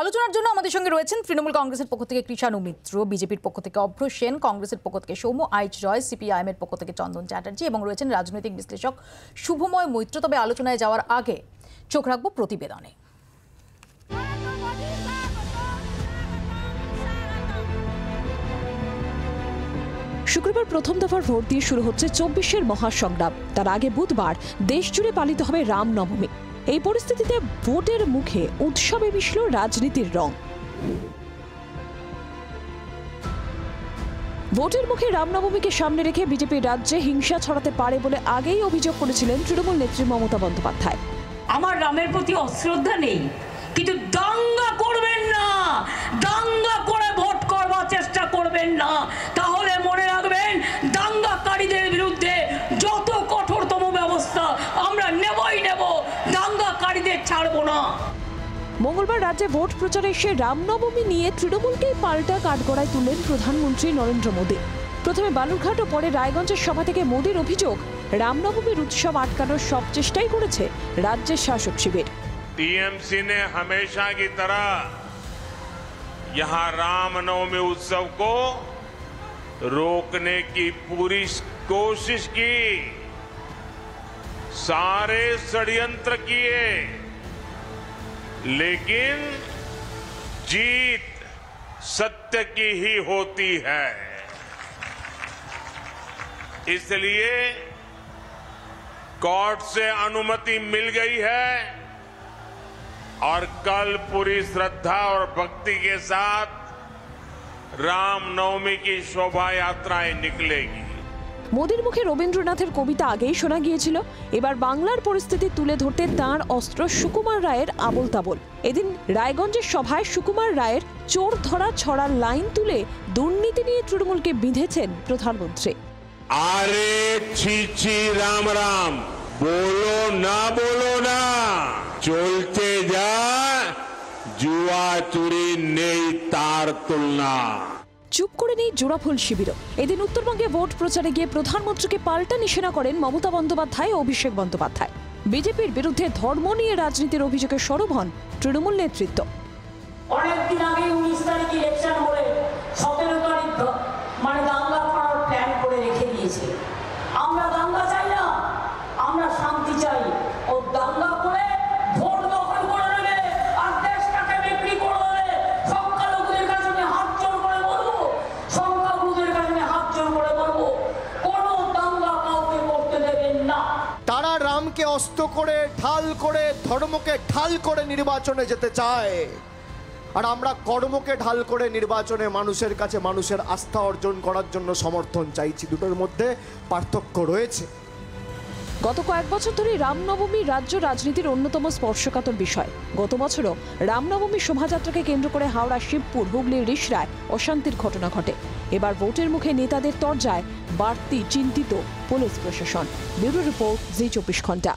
আলোচনার জন্য আমাদের সঙ্গে রয়েছেন তৃণমূল কংগ্রেসের পক্ষ থেকে কৃষাণু মিত্র বিজেপির পক্ষ থেকে অভ্র সেন কংগ্রেসের পক্ষ থেকে সৌম আইচ রয় সিপিআইএম এর পক্ষ থেকে চন্দন চ্যাটার্জি এবং রয়েছেন রাজনৈতিক বিশ্লেষক শুভময় মৈত্র তবে আলোচনায় যাওয়ার আগে চোখ রাখবো প্রতিবেদনে শুক্রবার প্রথম দফার ভোট দিয়ে শুরু হচ্ছে চব্বিশের মহাসংগ্রাম তার আগে বুধবার দেশ জুড়ে পালিত হবে রামনবমী এই পরিস্থিতিতে ভোটের মুখে উৎসবে মিশল রাজনীতির রং ভোটের মুখে রামনবমীকে সামনে রেখে বিজেপি রাজ্যে হিংসা ছড়াতে পারে বলে আগেই অভিযোগ করেছিলেন তৃণমূল নেত্রী মমতা বন্দ্যোপাধ্যায় আমার রামের প্রতি অশ্রদ্ধা নেই কিন্তু দাঙ্গা করবেন না দাঙ্গা করে ভোট করবার চেষ্টা করবেন না তাহলে মনে রাখবেন দাঙ্গাকারীদের বিরুদ্ধে ছাড়বো না মঙ্গলবার রাজ্যে ভোট প্রচারে এসে রামনবমী নিয়ে তৃণমূলকে পাল্টা কাঠগড়ায় তুললেন প্রধানমন্ত্রী নরেন্দ্র মোদী প্রথমে বালুরঘাট ও পরে রায়গঞ্জের সভা থেকে মোদীর অভিযোগ রামনবমীর উৎসব আটকানোর সব চেষ্টাই করেছে রাজ্যের শাসক শিবির টিএমসি নে হামেশা की तरह यहाँ रामनवमी उत्सव को रोकने কি पूरी কোশিশ কি সারে ষড়যন্ত্র किए लेकिन जीत सत्य की ही होती है इसलिए कोर्ट से अनुमति मिल गई है और कल पूरी श्रद्धा और भक्ति के साथ रामनवमी की शोभा यात्राएं निकलेगी মোদীর মুখে রবীন্দ্রনাথের কবিতা আগেই শোনা গিয়েছিল এবার বাংলার পরিস্থিতি তুলে ধরতে তাঁর অস্ত্র সুকুমার রায়ের আবল তাবল এদিন রায়গঞ্জের সভায় সুকুমার রায়ের চোর ধরা ছড়ার লাইন তুলে দুর্নীতি নিয়ে তৃণমূলকে বিঁধেছেন প্রধানমন্ত্রী আরে ছিছি রাম রাম বলো না বলো না চলতে যা জুয়া চুরি নেই তার তুলনা চুপ করে নেই জোড়াফুল শিবিরও এদিন উত্তরবঙ্গে ভোট প্রচারে গিয়ে প্রধানমন্ত্রীকে পাল্টা নিশানা করেন মমতা বন্দ্যোপাধ্যায় ও অভিষেক বন্দ্যোপাধ্যায় বিজেপির বিরুদ্ধে ধর্ম নিয়ে রাজনীতির অভিযোগে সরব হন তৃণমূল নেতৃত্ব অনেকদিন আগে উনিশ ইলেকশন সতেরো তারিখ মানে দাঙ্গা করার প্ল্যান করে রেখে দিয়েছে আমরা দাঙ্গা চাই না আমরা শান্তি চাই ধর্মকে ঢাল করে নির্বাচনে যেতে চায় আর আমরা কর্মকে ঢাল করে নির্বাচনে মানুষের কাছে মানুষের আস্থা অর্জন করার জন্য সমর্থন চাইছি দুটোর মধ্যে পার্থক্য রয়েছে গত কয়েক বছর ধরে রামনবমী রাজ্য রাজনীতির অন্যতম স্পর্শকাতর বিষয় গত বছরও রামনবমী শোভাযাত্রাকে কেন্দ্র করে হাওড়া শিবপুর হুগলির রিসরায় অশান্তির ঘটনা ঘটে এবার ভোটের মুখে নেতাদের তরজায় বাড়তি চিন্তিত পুলিশ প্রশাসন ব্যুরো রিপোর্ট জি চব্বিশ ঘন্টা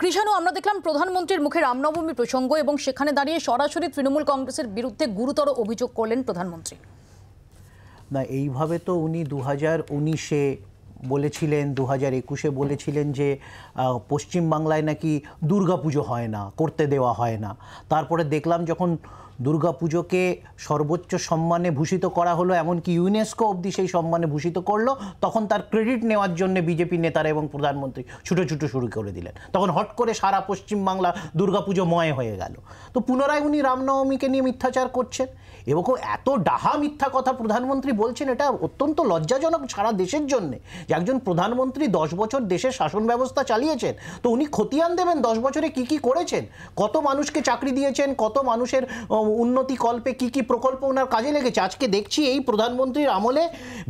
কৃষাণু আমরা দেখলাম প্রধানমন্ত্রীর মুখে রামনবমী প্রসঙ্গ এবং সেখানে দাঁড়িয়ে সরাসরি তৃণমূল কংগ্রেসের বিরুদ্ধে গুরুতর অভিযোগ করলেন প্রধানমন্ত্রী না এইভাবে তো উনি দু হাজার উনিশে বলেছিলেন দু হাজার একুশে বলেছিলেন যে পশ্চিমবাংলায় নাকি দুর্গাপুজো হয় না করতে দেওয়া হয় না তারপরে দেখলাম যখন দুর্গাপুজোকে সর্বোচ্চ সম্মানে ভূষিত করা হলো এমনকি ইউনেস্কো অবধি সেই সম্মানে ভূষিত করলো তখন তার ক্রেডিট নেওয়ার জন্য বিজেপি নেতারা এবং প্রধানমন্ত্রী ছুটো ছুটো শুরু করে দিলেন তখন হট করে সারা পশ্চিমবাংলা দুর্গাপুজো ময় হয়ে গেল তো পুনরায় উনি রামনবমীকে নিয়ে মিথ্যাচার করছেন এবং এত ডাহা মিথ্যা কথা প্রধানমন্ত্রী বলছেন এটা অত্যন্ত লজ্জাজনক সারা দেশের জন্য যে একজন প্রধানমন্ত্রী দশ বছর দেশের শাসন ব্যবস্থা চালিয়েছেন তো উনি খতিয়ান দেবেন দশ বছরে কি কি করেছেন কত মানুষকে চাকরি দিয়েছেন কত মানুষের উন্নতি কল্পে কি কি প্রকল্প ওনার কাজে লেগেছে আজকে দেখছি এই প্রধানমন্ত্রীর আমলে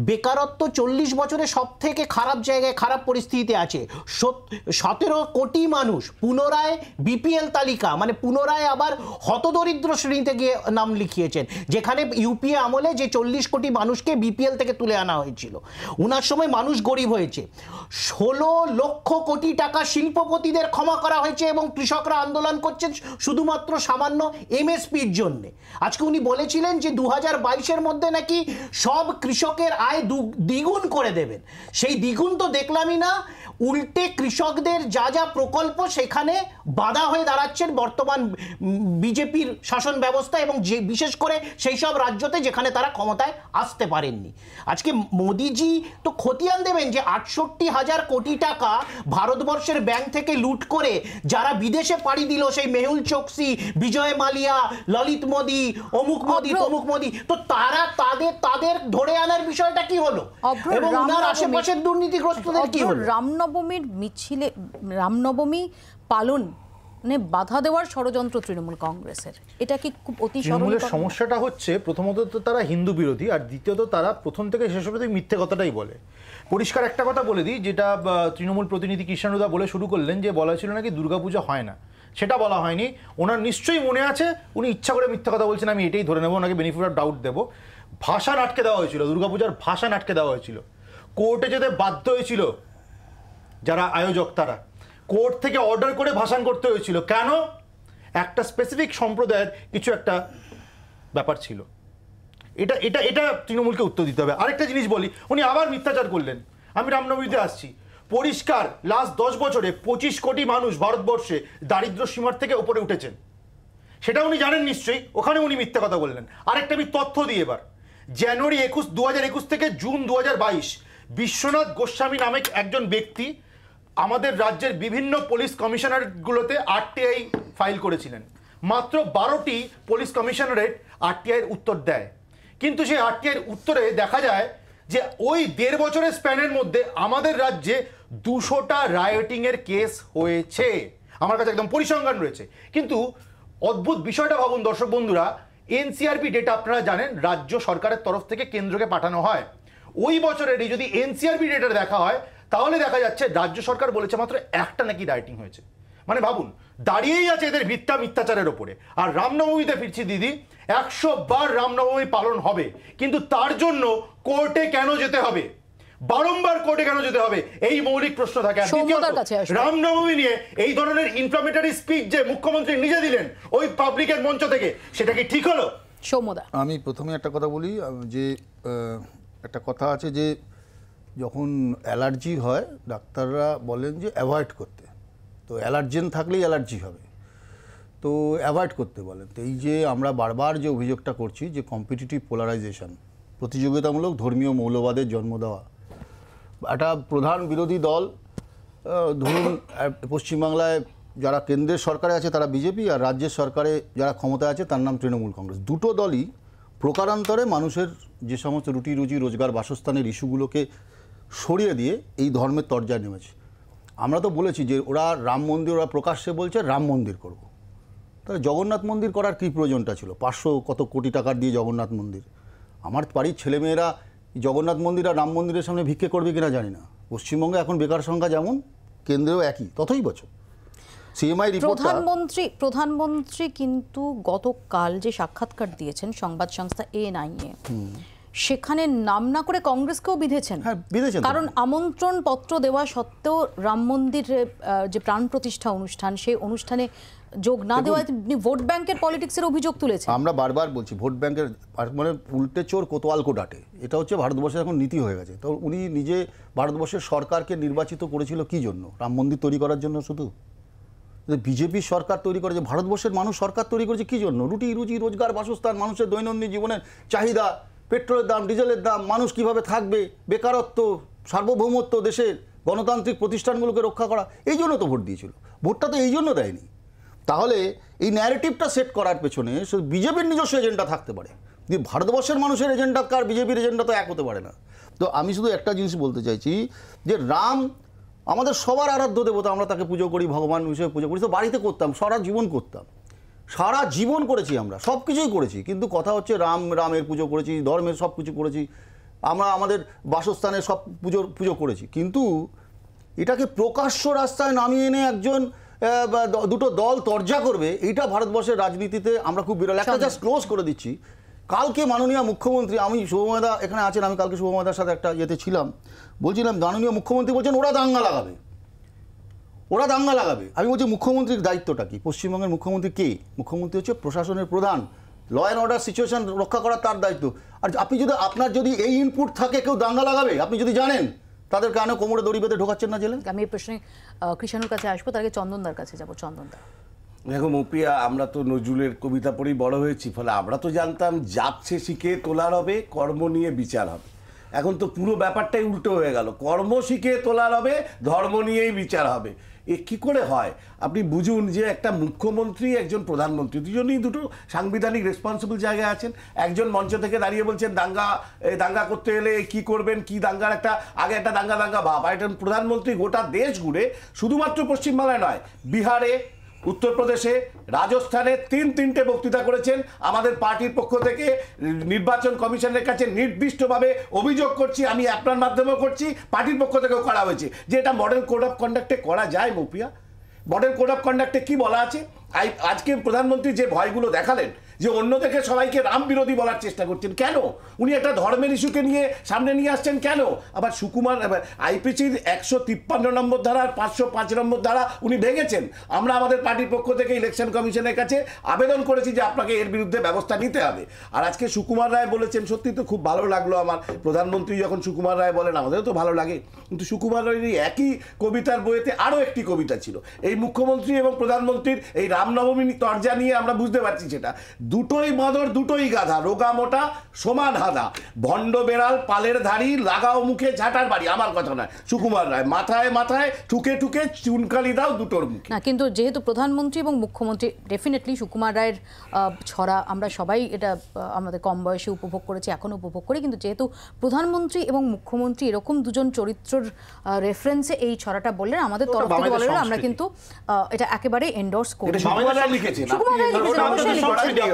বেকারত্ব চল্লিশ বছরে সব থেকে খারাপ জায়গায় খারাপ পরিস্থিতিতে আছে সতেরো কোটি মানুষ পুনরায় বিপিএল তালিকা মানে পুনরায় আবার হতদরিদ্র শ্রেণীতে গিয়ে নাম লিখিয়েছেন যেখানে ইউপিএ আমলে যে চল্লিশ কোটি মানুষকে বিপিএল থেকে তুলে আনা হয়েছিল ওনার সময় মানুষ গরিব হয়েছে ষোলো লক্ষ কোটি টাকা শিল্পপতিদের ক্ষমা করা হয়েছে এবং কৃষকরা আন্দোলন করছেন শুধুমাত্র সামান্য এমএসপির জন্যে আজকে উনি বলেছিলেন যে দু হাজার বাইশের মধ্যে নাকি সব কৃষকের আয় দ্বিগুণ করে দেবেন সেই দ্বিগুণ তো দেখলামই না উল্টে কৃষকদের যা যা প্রকল্প সেখানে বাধা হয়ে দাঁড়াচ্ছেন বর্তমান বিজেপির শাসন ব্যবস্থা এবং যে বিশেষ করে সেই সব রাজ্যতে যেখানে তারা ক্ষমতায় আসতে পারেননি আজকে মোদিজি তো খতিয়ান দেবেন যে আটষট্টি হাজার কোটি টাকা ভারতবর্ষের ব্যাংক থেকে লুট করে যারা বিদেশে পাড়ি দিল সেই মেহুল চোকসি বিজয় মালিয়া ললিত মোদি অমুক মোদি তমুক মোদি তো তারা তাদের তাদের ধরে আনার বিষয়টা কি হলো এবং ওনার আশেপাশের দুর্নীতিগ্রস্তদের কি হলো রামনবমীর মিছিলে রামনবমী পালন মানে বাধা দেওয়ার ষড়যন্ত্র তৃণমূল কংগ্রেসের এটা কি খুব অতি তৃণমূলের সমস্যাটা হচ্ছে প্রথমত তো তারা হিন্দু বিরোধী আর দ্বিতীয়ত তারা প্রথম থেকে শেষ অবধি মিথ্যে কথাটাই বলে পরিষ্কার একটা কথা বলে দিই যেটা তৃণমূল প্রতিনিধি কৃষ্ণদা বলে শুরু করলেন যে বলা ছিল নাকি দুর্গাপূজা হয় না সেটা বলা হয়নি ওনার নিশ্চয়ই মনে আছে উনি ইচ্ছা করে মিথ্যা কথা বলছেন আমি এটাই ধরে নেবো ওনাকে বেনিফিট অফ ডাউট দেবো ভাষা আটকে দেওয়া হয়েছিল দুর্গাপূজার ভাষা আটকে দেওয়া হয়েছিল কোর্টে যেতে বাধ্য হয়েছিল যারা আয়োজক তারা কোর্ট থেকে অর্ডার করে ভাসান করতে হয়েছিল কেন একটা স্পেসিফিক সম্প্রদায়ের কিছু একটা ব্যাপার ছিল এটা এটা এটা তৃণমূলকে উত্তর দিতে হবে আরেকটা জিনিস বলি উনি আবার মিথ্যাচার করলেন আমি রামনবমীতে আসছি পরিষ্কার লাস্ট দশ বছরে পঁচিশ কোটি মানুষ ভারতবর্ষে দারিদ্র সীমার থেকে উপরে উঠেছেন সেটা উনি জানেন নিশ্চয়ই ওখানে উনি মিথ্যা কথা বললেন আরেকটা আমি তথ্য দিই এবার জানুয়ারি একুশ দু থেকে জুন দু বিশ্বনাথ গোস্বামী নামে একজন ব্যক্তি আমাদের রাজ্যের বিভিন্ন পুলিশ কমিশনারগুলোতে আরটিআই ফাইল করেছিলেন মাত্র বারোটি পুলিশ কমিশনারেট আরটিআইয়ের উত্তর দেয় কিন্তু সেই আরটিআইয়ের উত্তরে দেখা যায় যে ওই দেড় বছরের স্প্যানের মধ্যে আমাদের রাজ্যে দুশোটা রায়োটিংয়ের কেস হয়েছে আমার কাছে একদম পরিসংখ্যান রয়েছে কিন্তু অদ্ভুত বিষয়টা ভাবুন দর্শক বন্ধুরা এনসিআরপি ডেটা আপনারা জানেন রাজ্য সরকারের তরফ থেকে কেন্দ্রকে পাঠানো হয় ওই বছরেরই যদি এনসিআরপি ডেটা দেখা হয় তাহলে দেখা যাচ্ছে রাজ্য সরকার বলেছে মাত্র একটা নাকি রাইটিং হয়েছে মানে ভাবুন দাঁড়িয়েই আছে এদের ভিত্তা মিথ্যাচারের ওপরে আর রামনবমীতে ফিরছি দিদি একশো বার রামনবমী পালন হবে কিন্তু তার জন্য কোর্টে কেন যেতে হবে বারম্বার কোর্টে কেন যেতে হবে এই মৌলিক প্রশ্ন থাকে রামনবমী নিয়ে এই ধরনের ইনফ্লামেটারি স্পিচ যে মুখ্যমন্ত্রী নিজে দিলেন ওই পাবলিকের মঞ্চ থেকে সেটা কি ঠিক হলো সৌমদা আমি প্রথমে একটা কথা বলি যে একটা কথা আছে যে যখন অ্যালার্জি হয় ডাক্তাররা বলেন যে অ্যাভয়েড করতে তো অ্যালার্জেন থাকলেই অ্যালার্জি হবে তো অ্যাভয়েড করতে বলেন তো এই যে আমরা বারবার যে অভিযোগটা করছি যে কম্পিটিটিভ পোলারাইজেশন প্রতিযোগিতামূলক ধর্মীয় মৌলবাদের জন্ম দেওয়া একটা প্রধান বিরোধী দল ধরুন পশ্চিমবাংলায় যারা কেন্দ্রের সরকারে আছে তারা বিজেপি আর রাজ্যের সরকারে যারা ক্ষমতায় আছে তার নাম তৃণমূল কংগ্রেস দুটো দলই প্রকারান্তরে মানুষের যে সমস্ত রুটি রুজি রোজগার বাসস্থানের ইস্যুগুলোকে সরিয়ে দিয়ে এই ধর্মের তর্জায় নেমেছে আমরা তো বলেছি যে ওরা রাম মন্দির ওরা প্রকাশ্যে বলছে রাম মন্দির করব। তাহলে জগন্নাথ মন্দির করার কী প্রয়োজনটা ছিল পাঁচশো কত কোটি টাকার দিয়ে জগন্নাথ মন্দির আমার বাড়ির ছেলেমেয়েরা জগন্নাথ মন্দির আর রাম মন্দিরের সামনে ভিক্ষে করবে কিনা জানি না পশ্চিমবঙ্গে এখন বেকার সংখ্যা যেমন কেন্দ্রেও একই ততই বছর প্রধানমন্ত্রী প্রধানমন্ত্রী কিন্তু গতকাল যে সাক্ষাৎকার দিয়েছেন সংবাদ সংস্থা এনআইএ সেখানে নাম না করে কংগ্রেসকেও বিঁধেছেন হ্যাঁ, কারণ আমন্ত্রণ পত্র দেওয়া সত্ত্বেও রাম মন্দির যে প্রাণ প্রতিষ্ঠা অনুষ্ঠান সেই অনুষ্ঠানে যোগ না দেওয়ায় ভোট ব্যাংকের পলিটিক্সের অভিযোগ তুলেছে আমরা বারবার বলছি ভোট ব্যাংকের মানে উল্টে চোর কোতোয়ালকো ডাটে এটা হচ্ছে ভারতবর্ষের এখন নীতি হয়ে গেছে তো উনি নিজে ভারতবর্ষের সরকারকে নির্বাচিত করেছিল কি জন্য রাম মন্দির তৈরি করার জন্য শুধু বিজেপি সরকার তৈরি করেছে ভারতবর্ষের মানুষ সরকার তৈরি করেছে কি জন্য রুটি রুজি রোজগার বাসস্থান মানুষের দৈনন্দিন জীবনের চাহিদা পেট্রোলের দাম ডিজেলের দাম মানুষ কিভাবে থাকবে বেকারত্ব সার্বভৌমত্ব দেশের গণতান্ত্রিক প্রতিষ্ঠানগুলোকে রক্ষা করা এই জন্য তো ভোট দিয়েছিল ভোটটা তো এই জন্য দেয়নি তাহলে এই ন্যারেটিভটা সেট করার পেছনে শুধু বিজেপির নিজস্ব এজেন্ডা থাকতে পারে কিন্তু ভারতবর্ষের মানুষের এজেন্ডা কার বিজেপির এজেন্ডা তো এক হতে পারে না তো আমি শুধু একটা জিনিস বলতে চাইছি যে রাম আমাদের সবার আরাধ্য দেবতা আমরা তাকে পুজো করি ভগবান হিসেবে পুজো করি তো বাড়িতে করতাম সারা জীবন করতাম সারা জীবন করেছি আমরা সব কিছুই করেছি কিন্তু কথা হচ্ছে রাম রামের পুজো করেছি ধর্মের সব কিছু করেছি আমরা আমাদের বাসস্থানে সব পুজোর পুজো করেছি কিন্তু এটাকে প্রকাশ্য রাস্তায় নামিয়ে এনে একজন দুটো দল তর্জা করবে এটা ভারতবর্ষের রাজনীতিতে আমরা খুব বিরল একটা জাস্ট ক্লোজ করে দিচ্ছি কালকে মাননীয় মুখ্যমন্ত্রী আমি শুভমাদা এখানে আছেন আমি কালকে শুভমাদার সাথে একটা ইয়েতে ছিলাম বলছিলাম মাননীয় মুখ্যমন্ত্রী বলছেন ওরা দাঙ্গা লাগাবে ওরা দাঙ্গা লাগাবে আমি বলছি মুখ্যমন্ত্রীর দায়িত্বটা কি পশ্চিমবঙ্গের মুখ্যমন্ত্রী কে মুখ্যমন্ত্রী হচ্ছে প্রশাসনের প্রধান ল অ্যান্ড অর্ডার সিচুয়েশন রক্ষা করা তার দায়িত্ব আর আপনি যদি আপনার যদি এই ইনপুট থাকে কেউ দাঙ্গা লাগাবে আপনি যদি জানেন তাদের কানে কোমরে দড়ি বেঁধে ঢোকাচ্ছেন না জেলে আমি এই প্রশ্নে কৃষাণুর কাছে আসবো তার আগে চন্দনদার কাছে যাবো চন্দনদার দেখো মপিয়া আমরা তো নজরুলের কবিতা পড়েই বড় হয়েছি ফলে আমরা তো জানতাম যাচ্ছে শিখে তোলার হবে কর্ম নিয়ে বিচার হবে এখন তো পুরো ব্যাপারটাই উল্টো হয়ে গেল কর্ম শিখে তোলার হবে ধর্ম নিয়েই বিচার হবে এ কি করে হয় আপনি বুঝুন যে একটা মুখ্যমন্ত্রী একজন প্রধানমন্ত্রী দুজনেই দুটো সাংবিধানিক রেসপন্সিবল জায়গায় আছেন একজন মঞ্চ থেকে দাঁড়িয়ে বলছেন দাঙ্গা দাঙ্গা করতে এলে কি করবেন কি দাঙ্গার একটা আগে একটা দাঙ্গা দাঙ্গা ভাব আর একজন প্রধানমন্ত্রী গোটা দেশ ঘুরে শুধুমাত্র পশ্চিমবাংলায় নয় বিহারে উত্তরপ্রদেশে রাজস্থানে তিন তিনটে বক্তৃতা করেছেন আমাদের পার্টির পক্ষ থেকে নির্বাচন কমিশনের কাছে নির্দিষ্টভাবে অভিযোগ করছি আমি আপনার মাধ্যমেও করছি পার্টির পক্ষ থেকেও করা হয়েছে যে এটা মডেল কোড অফ কন্ডাক্টে করা যায় মুফিয়া মডেল কোড অফ কন্ডাক্টে কি বলা আছে আজকে প্রধানমন্ত্রী যে ভয়গুলো দেখালেন যে অন্য দেখে সবাইকে রাম বিরোধী বলার চেষ্টা করছেন কেন উনি একটা ধর্মের ইস্যুকে নিয়ে সামনে নিয়ে আসছেন কেন আবার সুকুমার আইপিসির একশো তিপ্পান্ন নম্বর ধারা আর পাঁচশো পাঁচ নম্বর ধারা উনি ভেঙেছেন আমরা আমাদের পার্টির পক্ষ থেকে ইলেকশন কমিশনের কাছে আবেদন করেছি যে আপনাকে এর বিরুদ্ধে ব্যবস্থা নিতে হবে আর আজকে সুকুমার রায় বলেছেন সত্যি তো খুব ভালো লাগলো আমার প্রধানমন্ত্রী যখন সুকুমার রায় বলেন আমাদেরও তো ভালো লাগে কিন্তু সুকুমার রায়ের একই কবিতার বইয়েতে আরও একটি কবিতা ছিল এই মুখ্যমন্ত্রী এবং প্রধানমন্ত্রীর এই রামনবমী তর্জা নিয়ে আমরা বুঝতে পারছি সেটা দুটোই বাঁদর দুটোই গাধা রোগা মোটা সমান হাদা ভণ্ড বেড়াল পালের ধারি লাগাও মুখে ঝাঁটার বাড়ি আমার কথা নয় সুকুমার রায় মাথায় মাথায় ঠুকে ঠুকে চুনকালি দাও দুটোর মুখে না কিন্তু যেহেতু প্রধানমন্ত্রী এবং মুখ্যমন্ত্রী ডেফিনেটলি সুকুমার রায়ের ছড়া আমরা সবাই এটা আমাদের কম বয়সে উপভোগ করেছি এখনও উপভোগ করি কিন্তু যেহেতু প্রধানমন্ত্রী এবং মুখ্যমন্ত্রী এরকম দুজন চরিত্রের রেফারেন্সে এই ছড়াটা বললেন আমাদের তরফ থেকে বললেন আমরা কিন্তু এটা একেবারে এন্ডোর্স করি সুকুমার রায় লিখেছে লিখেছেন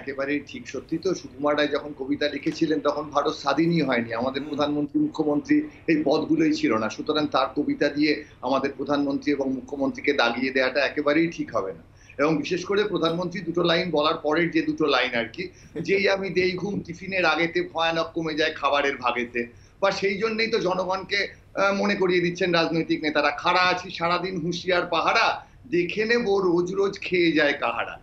একেবারেই ঠিক সত্যি তো সুকুমার রায় যখন কবিতা লিখেছিলেন তখন ভারত স্বাধীনই হয়নি আমাদের প্রধানমন্ত্রী মুখ্যমন্ত্রী এই পদগুলোই ছিল না সুতরাং তার কবিতা দিয়ে আমাদের প্রধানমন্ত্রী এবং মুখ্যমন্ত্রীকে দাগিয়ে দেওয়াটা একেবারেই ঠিক হবে না এবং বিশেষ করে প্রধানমন্ত্রী দুটো লাইন বলার পরের যে দুটো লাইন আর কি যেই আমি দেই ঘুম টিফিনের আগেতে ভয়ানক কমে যায় খাবারের ভাগেতে বা সেই জন্যই তো জনগণকে মনে করিয়ে দিচ্ছেন রাজনৈতিক নেতারা খাড়া আছি সারাদিন হুঁশিয়ার পাহারা দেখে নেব রোজ রোজ খেয়ে যায় কাহারা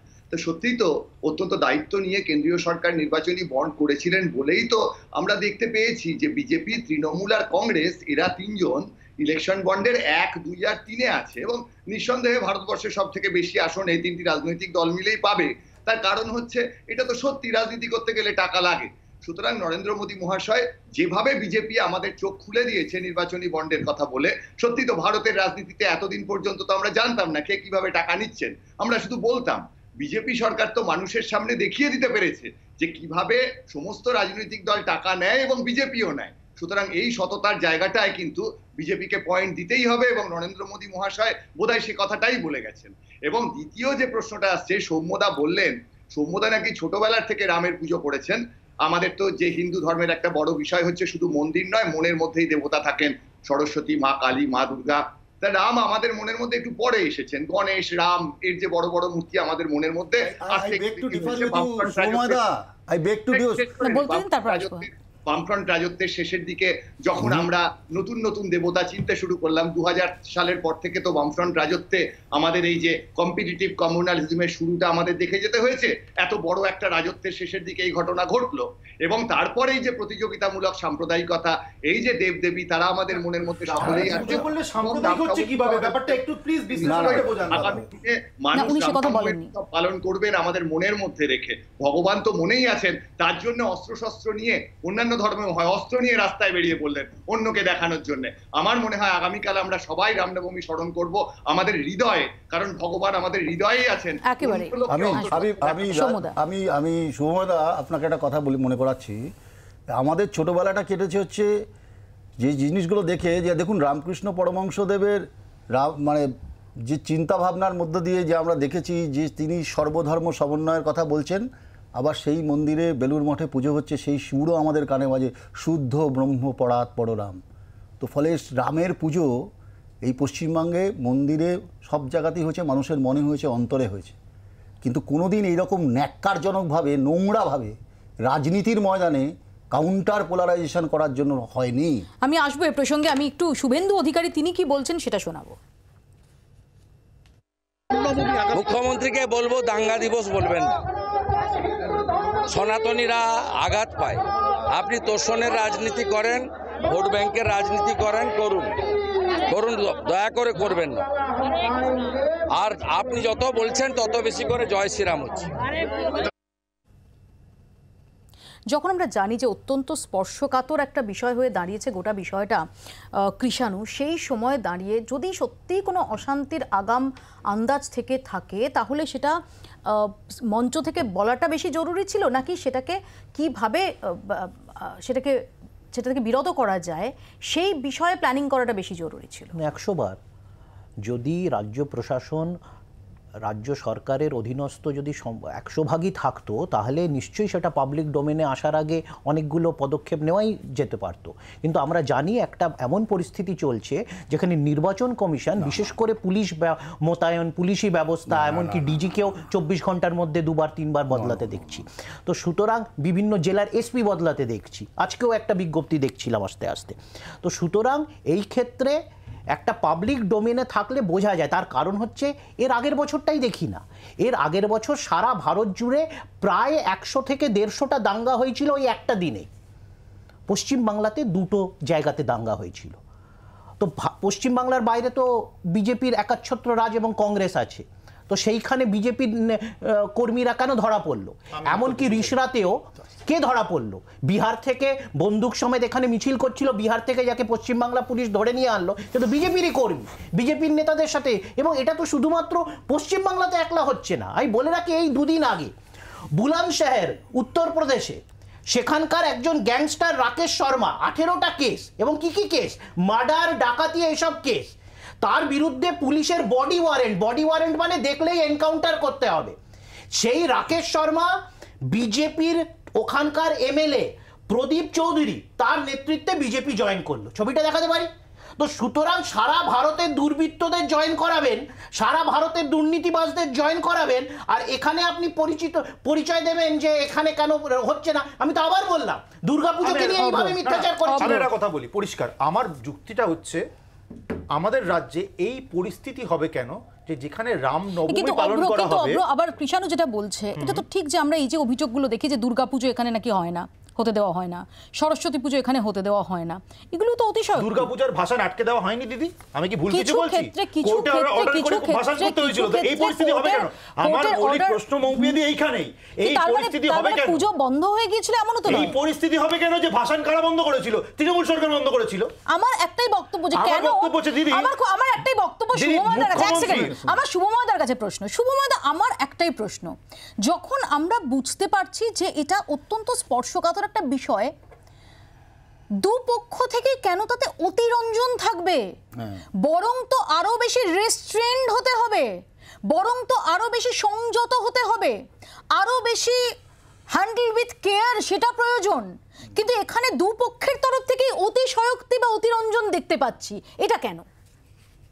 সত্যি সত্যিই তো অত্যন্ত দায়িত্ব নিয়ে কেন্দ্রীয় সরকার নির্বাচনী বন্ড করেছিলেন বলেই তো আমরা দেখতে পেয়েছি যে বিজেপি তৃণমূল আর কংগ্রেস এরা তিনজন ইলেকশন বন্ডের এক দুই আর তিনে আছে এবং নিঃসন্দেহে ভারতবর্ষের সব থেকে বেশি আসন এই তিনটি রাজনৈতিক দল মিলেই পাবে তার কারণ হচ্ছে এটা তো সত্যি রাজনীতি করতে গেলে টাকা লাগে সুতরাং নরেন্দ্র মোদী মহাশয় যেভাবে বিজেপি আমাদের চোখ খুলে দিয়েছে নির্বাচনী বন্ডের কথা বলে সত্যি তো ভারতের রাজনীতিতে এতদিন পর্যন্ত তো আমরা জানতাম না কে কিভাবে টাকা নিচ্ছেন আমরা শুধু বলতাম বিজেপি সরকার তো মানুষের সামনে দেখিয়ে দিতে পেরেছে যে কিভাবে সমস্ত রাজনৈতিক দল টাকা নেয় এবং বিজেপিও নেয় সুতরাং এই সততার জায়গাটায় কিন্তু বিজেপিকে পয়েন্ট দিতেই হবে এবং নরেন্দ্র মোদী মহাশয় বোধহয় সে কথাটাই বলে গেছেন এবং দ্বিতীয় যে প্রশ্নটা আসছে সৌম্যদা বললেন সৌম্যদা নাকি ছোটবেলার থেকে রামের পুজো করেছেন আমাদের তো যে হিন্দু ধর্মের একটা বড় বিষয় হচ্ছে শুধু মন্দির নয় মনের মধ্যেই দেবতা থাকেন সরস্বতী মা কালী মা দুর্গা তা রাম আমাদের মনের মধ্যে একটু পরে এসেছেন গণেশ রাম এর যে বড় বড় মূর্তি আমাদের মনের মধ্যে আই বেগ টু সোমাদা আই বেগ টু ডিউ বলতেন তারপর বামফ্রন্ট রাজত্বের শেষের দিকে যখন আমরা নতুন নতুন দেবতা চিনতে শুরু করলাম দু সালের পর থেকে তো বামফ্রন্ট রাজত্বে আমাদের এই যে কম্পিটিটিভ কমিউনালিজমের শুরুটা আমাদের দেখে যেতে হয়েছে এত বড় একটা রাজত্বের শেষের দিকে এই ঘটনা ঘটলো এবং তারপরে এই যে প্রতিযোগিতামূলক সাম্প্রদায়িকতা এই যে দেব দেবী তারা আমাদের মনের মধ্যে সকলেই আছে পালন করবেন আমাদের মনের মধ্যে রেখে ভগবান তো মনেই আছেন তার জন্য অস্ত্রশস্ত্র নিয়ে অন্যান্য বিভিন্ন ধর্মেও হয় অস্ত্র নিয়ে রাস্তায় বেরিয়ে পড়লেন অন্যকে দেখানোর জন্য আমার মনে হয় আগামীকাল আমরা সবাই রামনবমী স্মরণ করব আমাদের হৃদয়ে কারণ ভগবান আমাদের হৃদয়েই আছেন আমি আমি আমি আপনাকে একটা কথা বলি মনে করাচ্ছি আমাদের ছোটবেলাটা কেটেছে হচ্ছে যে জিনিসগুলো দেখে যে দেখুন রামকৃষ্ণ পরমংশদেবের রাম মানে যে চিন্তা ভাবনার মধ্য দিয়ে যে আমরা দেখেছি যে তিনি সর্বধর্ম সমন্বয়ের কথা বলছেন আবার সেই মন্দিরে বেলুর মঠে পুজো হচ্ছে সেই সুরও আমাদের কানে বাজে শুদ্ধ ব্রহ্ম পরাত পররাম তো ফলে রামের পুজো এই পশ্চিমবঙ্গে মন্দিরে সব জায়গাতেই হয়েছে মানুষের মনে হয়েছে অন্তরে হয়েছে কিন্তু কোনো দিন এইরকম ন্যাক্কারজনকভাবে নোংরাভাবে রাজনীতির ময়দানে কাউন্টার পোলারাইজেশন করার জন্য হয়নি আমি আসবো এ প্রসঙ্গে আমি একটু শুভেন্দু অধিকারী তিনি কি বলছেন সেটা শোনাবো মুখ্যমন্ত্রীকে বলবো দাঙ্গা দিবস বলবেন সনাতনীরা আঘাত পায় আপনি তোষণের রাজনীতি করেন ভোট ব্যাংকের রাজনীতি করেন করুন করুন দয়া করে করবেন না আর আপনি যত বলছেন তত বেশি করে জয় শ্রীরাম হচ্ছে যখন আমরা জানি যে অত্যন্ত স্পর্শকাতর একটা বিষয় হয়ে দাঁড়িয়েছে গোটা বিষয়টা কৃষাণু সেই সময় দাঁড়িয়ে যদি সত্যিই কোনো অশান্তির আগাম আন্দাজ থেকে থাকে তাহলে সেটা মঞ্চ থেকে বলাটা বেশি জরুরি ছিল নাকি সেটাকে কিভাবে সেটাকে সেটা থেকে বিরত করা যায় সেই বিষয়ে প্ল্যানিং করাটা বেশি জরুরি ছিল একশো বার যদি রাজ্য প্রশাসন রাজ্য সরকারের অধীনস্থ যদি একশো ভাগই থাকতো তাহলে নিশ্চয়ই সেটা পাবলিক ডোমেনে আসার আগে অনেকগুলো পদক্ষেপ নেওয়াই যেতে পারতো কিন্তু আমরা জানি একটা এমন পরিস্থিতি চলছে যেখানে নির্বাচন কমিশন বিশেষ করে পুলিশ মোতায়েন পুলিশি ব্যবস্থা এমনকি ডিজিকেও চব্বিশ ঘন্টার মধ্যে দুবার তিনবার বদলাতে দেখছি তো সুতরাং বিভিন্ন জেলার এসপি বদলাতে দেখছি আজকেও একটা বিজ্ঞপ্তি দেখছিলাম আস্তে আস্তে তো সুতরাং এই ক্ষেত্রে একটা পাবলিক ডোমেনে থাকলে বোঝা যায় তার কারণ হচ্ছে এর আগের বছরটাই দেখি না এর আগের বছর সারা ভারত জুড়ে প্রায় একশো থেকে দেড়শোটা দাঙ্গা হয়েছিল ওই একটা দিনে পশ্চিমবাংলাতে দুটো জায়গাতে দাঙ্গা হয়েছিল তো পশ্চিমবাংলার বাইরে তো বিজেপির একাচ্ছত্র রাজ এবং কংগ্রেস আছে তো সেইখানে বিজেপি কর্মীরা কেন ধরা পড়লো এমনকি রিসরাতেও কে ধরা পড়লো বিহার থেকে বন্দুক সমেত এখানে মিছিল করছিল বিহার থেকে যাকে পশ্চিমবাংলা পুলিশ ধরে নিয়ে আনলো সেটা বিজেপিরই কর্মী বিজেপির নেতাদের সাথে এবং এটা তো শুধুমাত্র পশ্চিমবাংলাতে একলা হচ্ছে না আমি বলে রাখি এই দুদিন আগে বুলান শহর উত্তরপ্রদেশে সেখানকার একজন গ্যাংস্টার রাকেশ শর্মা আঠেরোটা কেস এবং কি কি কেস মার্ডার ডাকাতি এইসব কেস তার বিরুদ্ধে পুলিশের বডি ওয়ারেন্ট বডি ওয়ারেন্ট মানে দেখলেই এনকাউন্টার করতে হবে সেই রাকেশ শর্মা বিজেপির ওখানকার এমএলএ প্রদীপ চৌধুরী তার নেতৃত্বে বিজেপি জয়েন করলো ছবিটা দেখাতে পারি তো সুতরাং সারা ভারতের দুর্বৃত্তদের জয়েন করাবেন সারা ভারতের দুর্নীতিবাজদের জয়েন করাবেন আর এখানে আপনি পরিচিত পরিচয় দেবেন যে এখানে কেন হচ্ছে না আমি তো আবার বললাম দুর্গাপুজোকে নিয়ে এইভাবে মিথ্যাচার করছি একটা কথা বলি পরিষ্কার আমার যুক্তিটা হচ্ছে আমাদের রাজ্যে এই পরিস্থিতি হবে কেন যে যেখানে রাম নবমী পালন করা হবে আবার কৃষাণু যেটা বলছে এটা তো ঠিক যে আমরা এই যে অভিযোগগুলো দেখি যে দুর্গাপুজো এখানে নাকি হয় না হতে দেওয়া হয় না সরস্বতী পুজো এখানে হতে দেওয়া হয় না এগুলো তো অতিশয় দুর্গাপূজার ভাষা আটকে দেওয়া হয়নি দিদি আমি কি ভুল কিছু বলছি কিছু ক্ষেত্রে কিছু ক্ষেত্রে কিছু ক্ষেত্রে এই পরিস্থিতি হবে কেন আমার মৌলিক প্রশ্ন মৌপিয়ে দিয়ে এইখানেই এই মানে পরিস্থিতি হবে মানে কেন পুজো বন্ধ হয়ে গিয়েছিল এমন তো এই পরিস্থিতি হবে কেন যে ভাষণ কারা বন্ধ করেছিল তৃণমূল সরকার বন্ধ করেছিল আমার একটাই বক্তব্য যে কেন আমার আমার একটাই বক্তব্য শুভময়দার কাছে এক সেকেন্ড আমার শুভময়দার কাছে প্রশ্ন শুভময়দা আমার একটাই প্রশ্ন যখন আমরা বুঝতে পারছি যে এটা অত্যন্ত স্পর্শকাতর সুন্দর একটা বিষয় দুপক্ষ থেকে কেন তাতে অতিরঞ্জন থাকবে হ্যাঁ। বরং তো আরো বেশি রেস্ট্রেন্ড হতে হবে বরং তো আরো বেশি সংযত হতে হবে আরো বেশি হ্যান্ডেল উইথ কেয়ার সেটা প্রয়োজন কিন্তু এখানে দুপক্ষের তরফ থেকে অতিশয়ক্তি বা অতিরঞ্জন দেখতে পাচ্ছি এটা কেন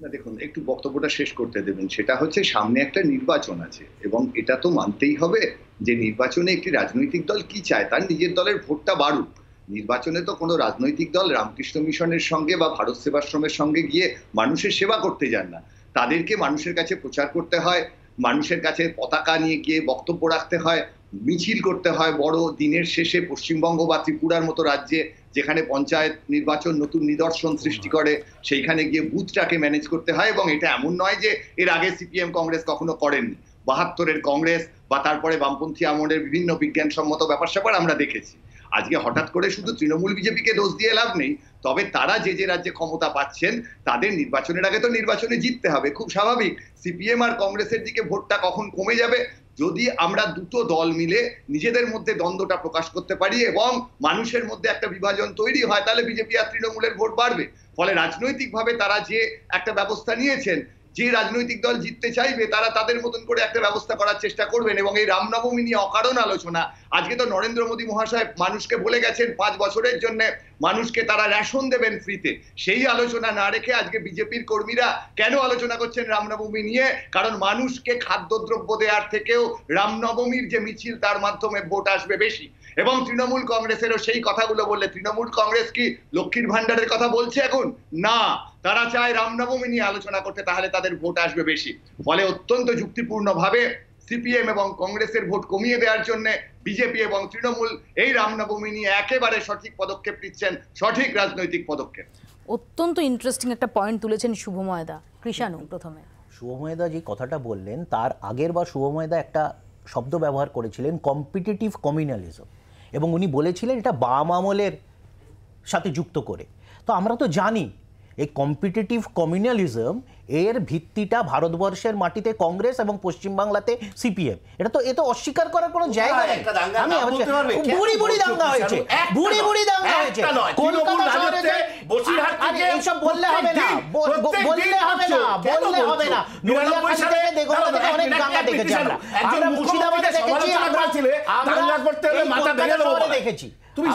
না দেখুন একটু বক্তব্যটা শেষ করতে দেবেন সেটা হচ্ছে সামনে একটা নির্বাচন আছে এবং এটা তো মানতেই হবে যে নির্বাচনে একটি রাজনৈতিক দল কি চায় তার নিজের দলের ভোটটা বাড়ুক নির্বাচনে তো কোনো রাজনৈতিক দল রামকৃষ্ণ মিশনের সঙ্গে বা ভারত সেবাশ্রমের সঙ্গে গিয়ে মানুষের সেবা করতে যান না তাদেরকে মানুষের কাছে প্রচার করতে হয় মানুষের কাছে পতাকা নিয়ে গিয়ে বক্তব্য রাখতে হয় মিছিল করতে হয় বড় দিনের শেষে পশ্চিমবঙ্গ বা ত্রিপুরার মতো রাজ্যে যেখানে পঞ্চায়েত নির্বাচন নতুন নিদর্শন সৃষ্টি করে সেইখানে গিয়ে বুথটাকে ম্যানেজ করতে হয় এবং এটা এমন নয় যে এর আগে সিপিএম কংগ্রেস কখনো করেননি বাহাত্তরের কংগ্রেস বা তারপরে বামপন্থী আমলের বিভিন্ন বিজ্ঞানসম্মত ব্যাপার স্যাপার আমরা দেখেছি আজকে হঠাৎ করে শুধু তৃণমূল বিজেপিকে দোষ দিয়ে লাভ নেই তবে তারা যে যে রাজ্যে ক্ষমতা পাচ্ছেন তাদের নির্বাচনের আগে তো নির্বাচনে জিততে হবে খুব স্বাভাবিক সিপিএম আর কংগ্রেসের দিকে ভোটটা কখন কমে যাবে যদি আমরা দুটো দল মিলে নিজেদের মধ্যে দ্বন্দ্বটা প্রকাশ করতে পারি এবং মানুষের মধ্যে একটা বিভাজন তৈরি হয় তাহলে বিজেপি আর তৃণমূলের ভোট বাড়বে ফলে রাজনৈতিকভাবে তারা যে একটা ব্যবস্থা নিয়েছেন যে রাজনৈতিক দল জিততে চাইবে তারা তাদের মতন করে একটা ব্যবস্থা করার চেষ্টা করবেন এবং এই রামনবমী নিয়ে অকারণ আলোচনা আজকে তো নরেন্দ্র মোদী মহাশয় মানুষকে বলে গেছেন পাঁচ বছরের জন্য মানুষকে তারা রেশন দেবেন ফ্রিতে সেই আলোচনা না রেখে আজকে বিজেপির কর্মীরা কেন আলোচনা করছেন রামনবমী নিয়ে কারণ মানুষকে খাদ্যদ্রব্য দেওয়ার থেকেও রামনবমীর যে মিছিল তার মাধ্যমে ভোট আসবে বেশি এবং তৃণমূল কংগ্রেসেরও সেই কথাগুলো বললে তৃণমূল কংগ্রেস কি লক্ষ্মীর ভান্ডারের কথা বলছে এখন না তারা চায় রামনবমী নিয়ে আলোচনা করতে তাহলে তাদের ভোট আসবে বেশি ফলে অত্যন্ত যুক্তিপূর্ণভাবে সিপিএম এবং কংগ্রেসের ভোট কমিয়ে দেওয়ার জন্য বিজেপি এবং তৃণমূল এই রামনবমী নিয়ে একেবারে সঠিক পদক্ষেপ নিচ্ছেন সঠিক রাজনৈতিক পদক্ষেপ অত্যন্ত ইন্টারেস্টিং একটা পয়েন্ট তুলেছেন শুভময়দা কৃষাণু প্রথমে শুভময়দা যে কথাটা বললেন তার আগের বা শুভময়দা একটা শব্দ ব্যবহার করেছিলেন কম্পিটিটিভ কমিউনালিজম এবং উনি বলেছিলেন এটা বাম আমলের সাথে যুক্ত করে তো আমরা তো জানি এই কম্পিটিটিভ কমিউনালিজম এর ভিত্তিটা ভারতবর্ষের মাটিতে কংগ্রেস এবং পশ্চিমবাংলাতে সিপিএম এটা তো এ তো অস্বীকার করার কোন জায়গা নেই আমি বুড়ি বুড়ি দাঙ্গা হয়েছে বুড়ি বুড়ি দাঙ্গা হয়েছে কলকাতা শহরে বসিরহাট এইসব বললে হবে না বললে হবে না বললে হবে না নদিয়া থেকে দেখোনা অনেক দাঙ্গা দেখেছি আমরা আমরা মুর্শিদাবাদে দেখেছি আমরা করতে হলে মাথা ভেঙে দেবো দেখেছি তুমি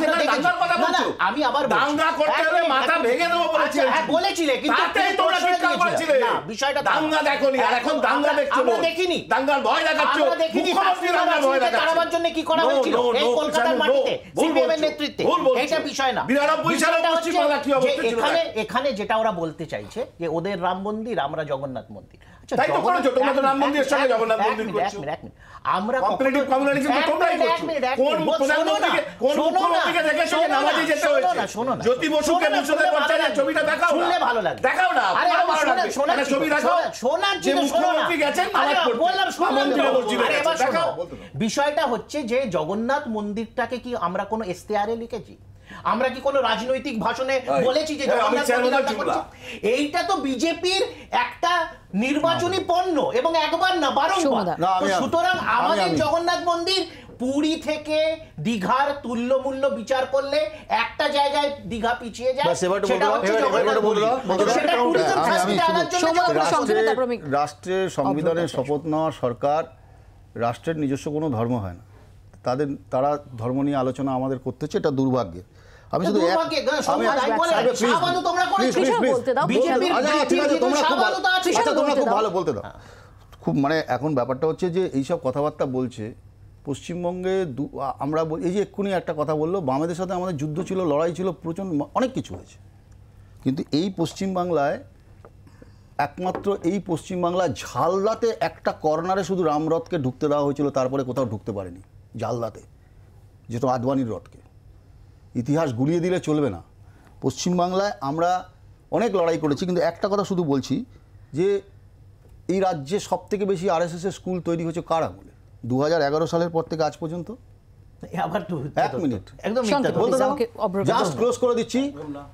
আমি আবার দাঙ্গা করতে হলে মাথা ভেঙে দেবো বলেছি আচ্ছা, হ্যাঁ, বলেছিলে কিন্তু তোমরা করেছিলে বিষয়টা দাঙ্গা দেখোনি আর এখন দাঙ্গা দেখছো আমরা দেখিনি দাঙ্গার ভয় দেখাচ্ছো মুখ্যমন্ত্রী দাঙ্গার ভয় দেখাচ্ছো তারাবার জন্য কি করা হয়েছিল এই কলকাতার মাটিতে সিপিএম এর নেতৃত্বে এটা বিষয় না 92 সালে কি অবস্থা ছিল এখানে এখানে যেটা ওরা বলতে চাইছে যে ওদের রাম মন্দির আমরা জগন্নাথ মন্দির আচ্ছা, তাই তো করেছো তোমরা তো রাম মন্দিরের সঙ্গে জগন্নাথ মন্দির করছো আমরা তোমরাই করছো কোন প্রধানমন্ত্রীকে কোন মুখ্যমন্ত্রীকে দেখে সঙ্গে নামাজে যেতে হয়েছে জ্যোতি বসুকে ছবিটা দেখাও শুনলে ভালো লাগে দেখাও না আরে আমার শোনা শোনা ছবি দেখাও যে মুখ্যমন্ত্রী গেছেন নামাজ পড়তে বললাম শোনা মন্দিরে দেখাও বিষয়টা হচ্ছে যে জগন্নাথ মন্দিরটাকে কি আমরা কোনো এস্তেয়ারে লিখেছি আমরা কি কোনো রাজনৈতিক ভাষণে বলেছি যে হ্যাঁ, এইটা তো বিজেপির একটা নির্বাচনী পণ্য এবং একবার না বারংবার সুতরাং আমাদের জগন্নাথ মন্দির পুরী থেকে দিঘার তুল্য মূল্য বিচার করলে একটা জায়গায় দিঘা পিছিয়ে যায় সেটা হচ্ছে হ্যাঁ, রাষ্ট্রের সংবিধানে শপথ নেওয়া সরকার রাষ্ট্রের নিজস্ব কোনো ধর্ম হয় না তাদের তারা ধর্ম নিয়ে আলোচনা আমাদের করতেছে এটা দুর্ভাগ্যের আমি শুধু তোমরা খুব আচ্ছা, ভালো বলতে দাও হ্যাঁ। খুব মানে এখন ব্যাপারটা হচ্ছে যে এইসব কথাবার্তা বলছে পশ্চিমবঙ্গে আমরা এই যে এক্ষুনি একটা কথা বললো বামেদের সাথে আমাদের যুদ্ধ ছিল লড়াই ছিল প্রচণ্ড অনেক কিছু হয়েছে কিন্তু এই পশ্চিমবাংলায় একমাত্র এই পশ্চিমবাংলায় ঝালদাতে একটা কর্নারে শুধু রামরথকে ঢুকতে দেওয়া হয়েছিল তারপরে কোথাও ঢুকতে পারেনি ঝালদাতে যেহেতু আদবানির রথকে ইতিহাস গুলিয়ে দিলে চলবে না পশ্চিমবাংলায় আমরা অনেক লড়াই করেছি কিন্তু একটা কথা শুধু বলছি যে এই রাজ্যে সবথেকে বেশি আরএসএসের স্কুল তৈরি হয়েছে কার আমলে দু সালের পর থেকে আজ পর্যন্ত আবার এক মিনিট একদম জাস্ট ক্লোজ করে দিচ্ছি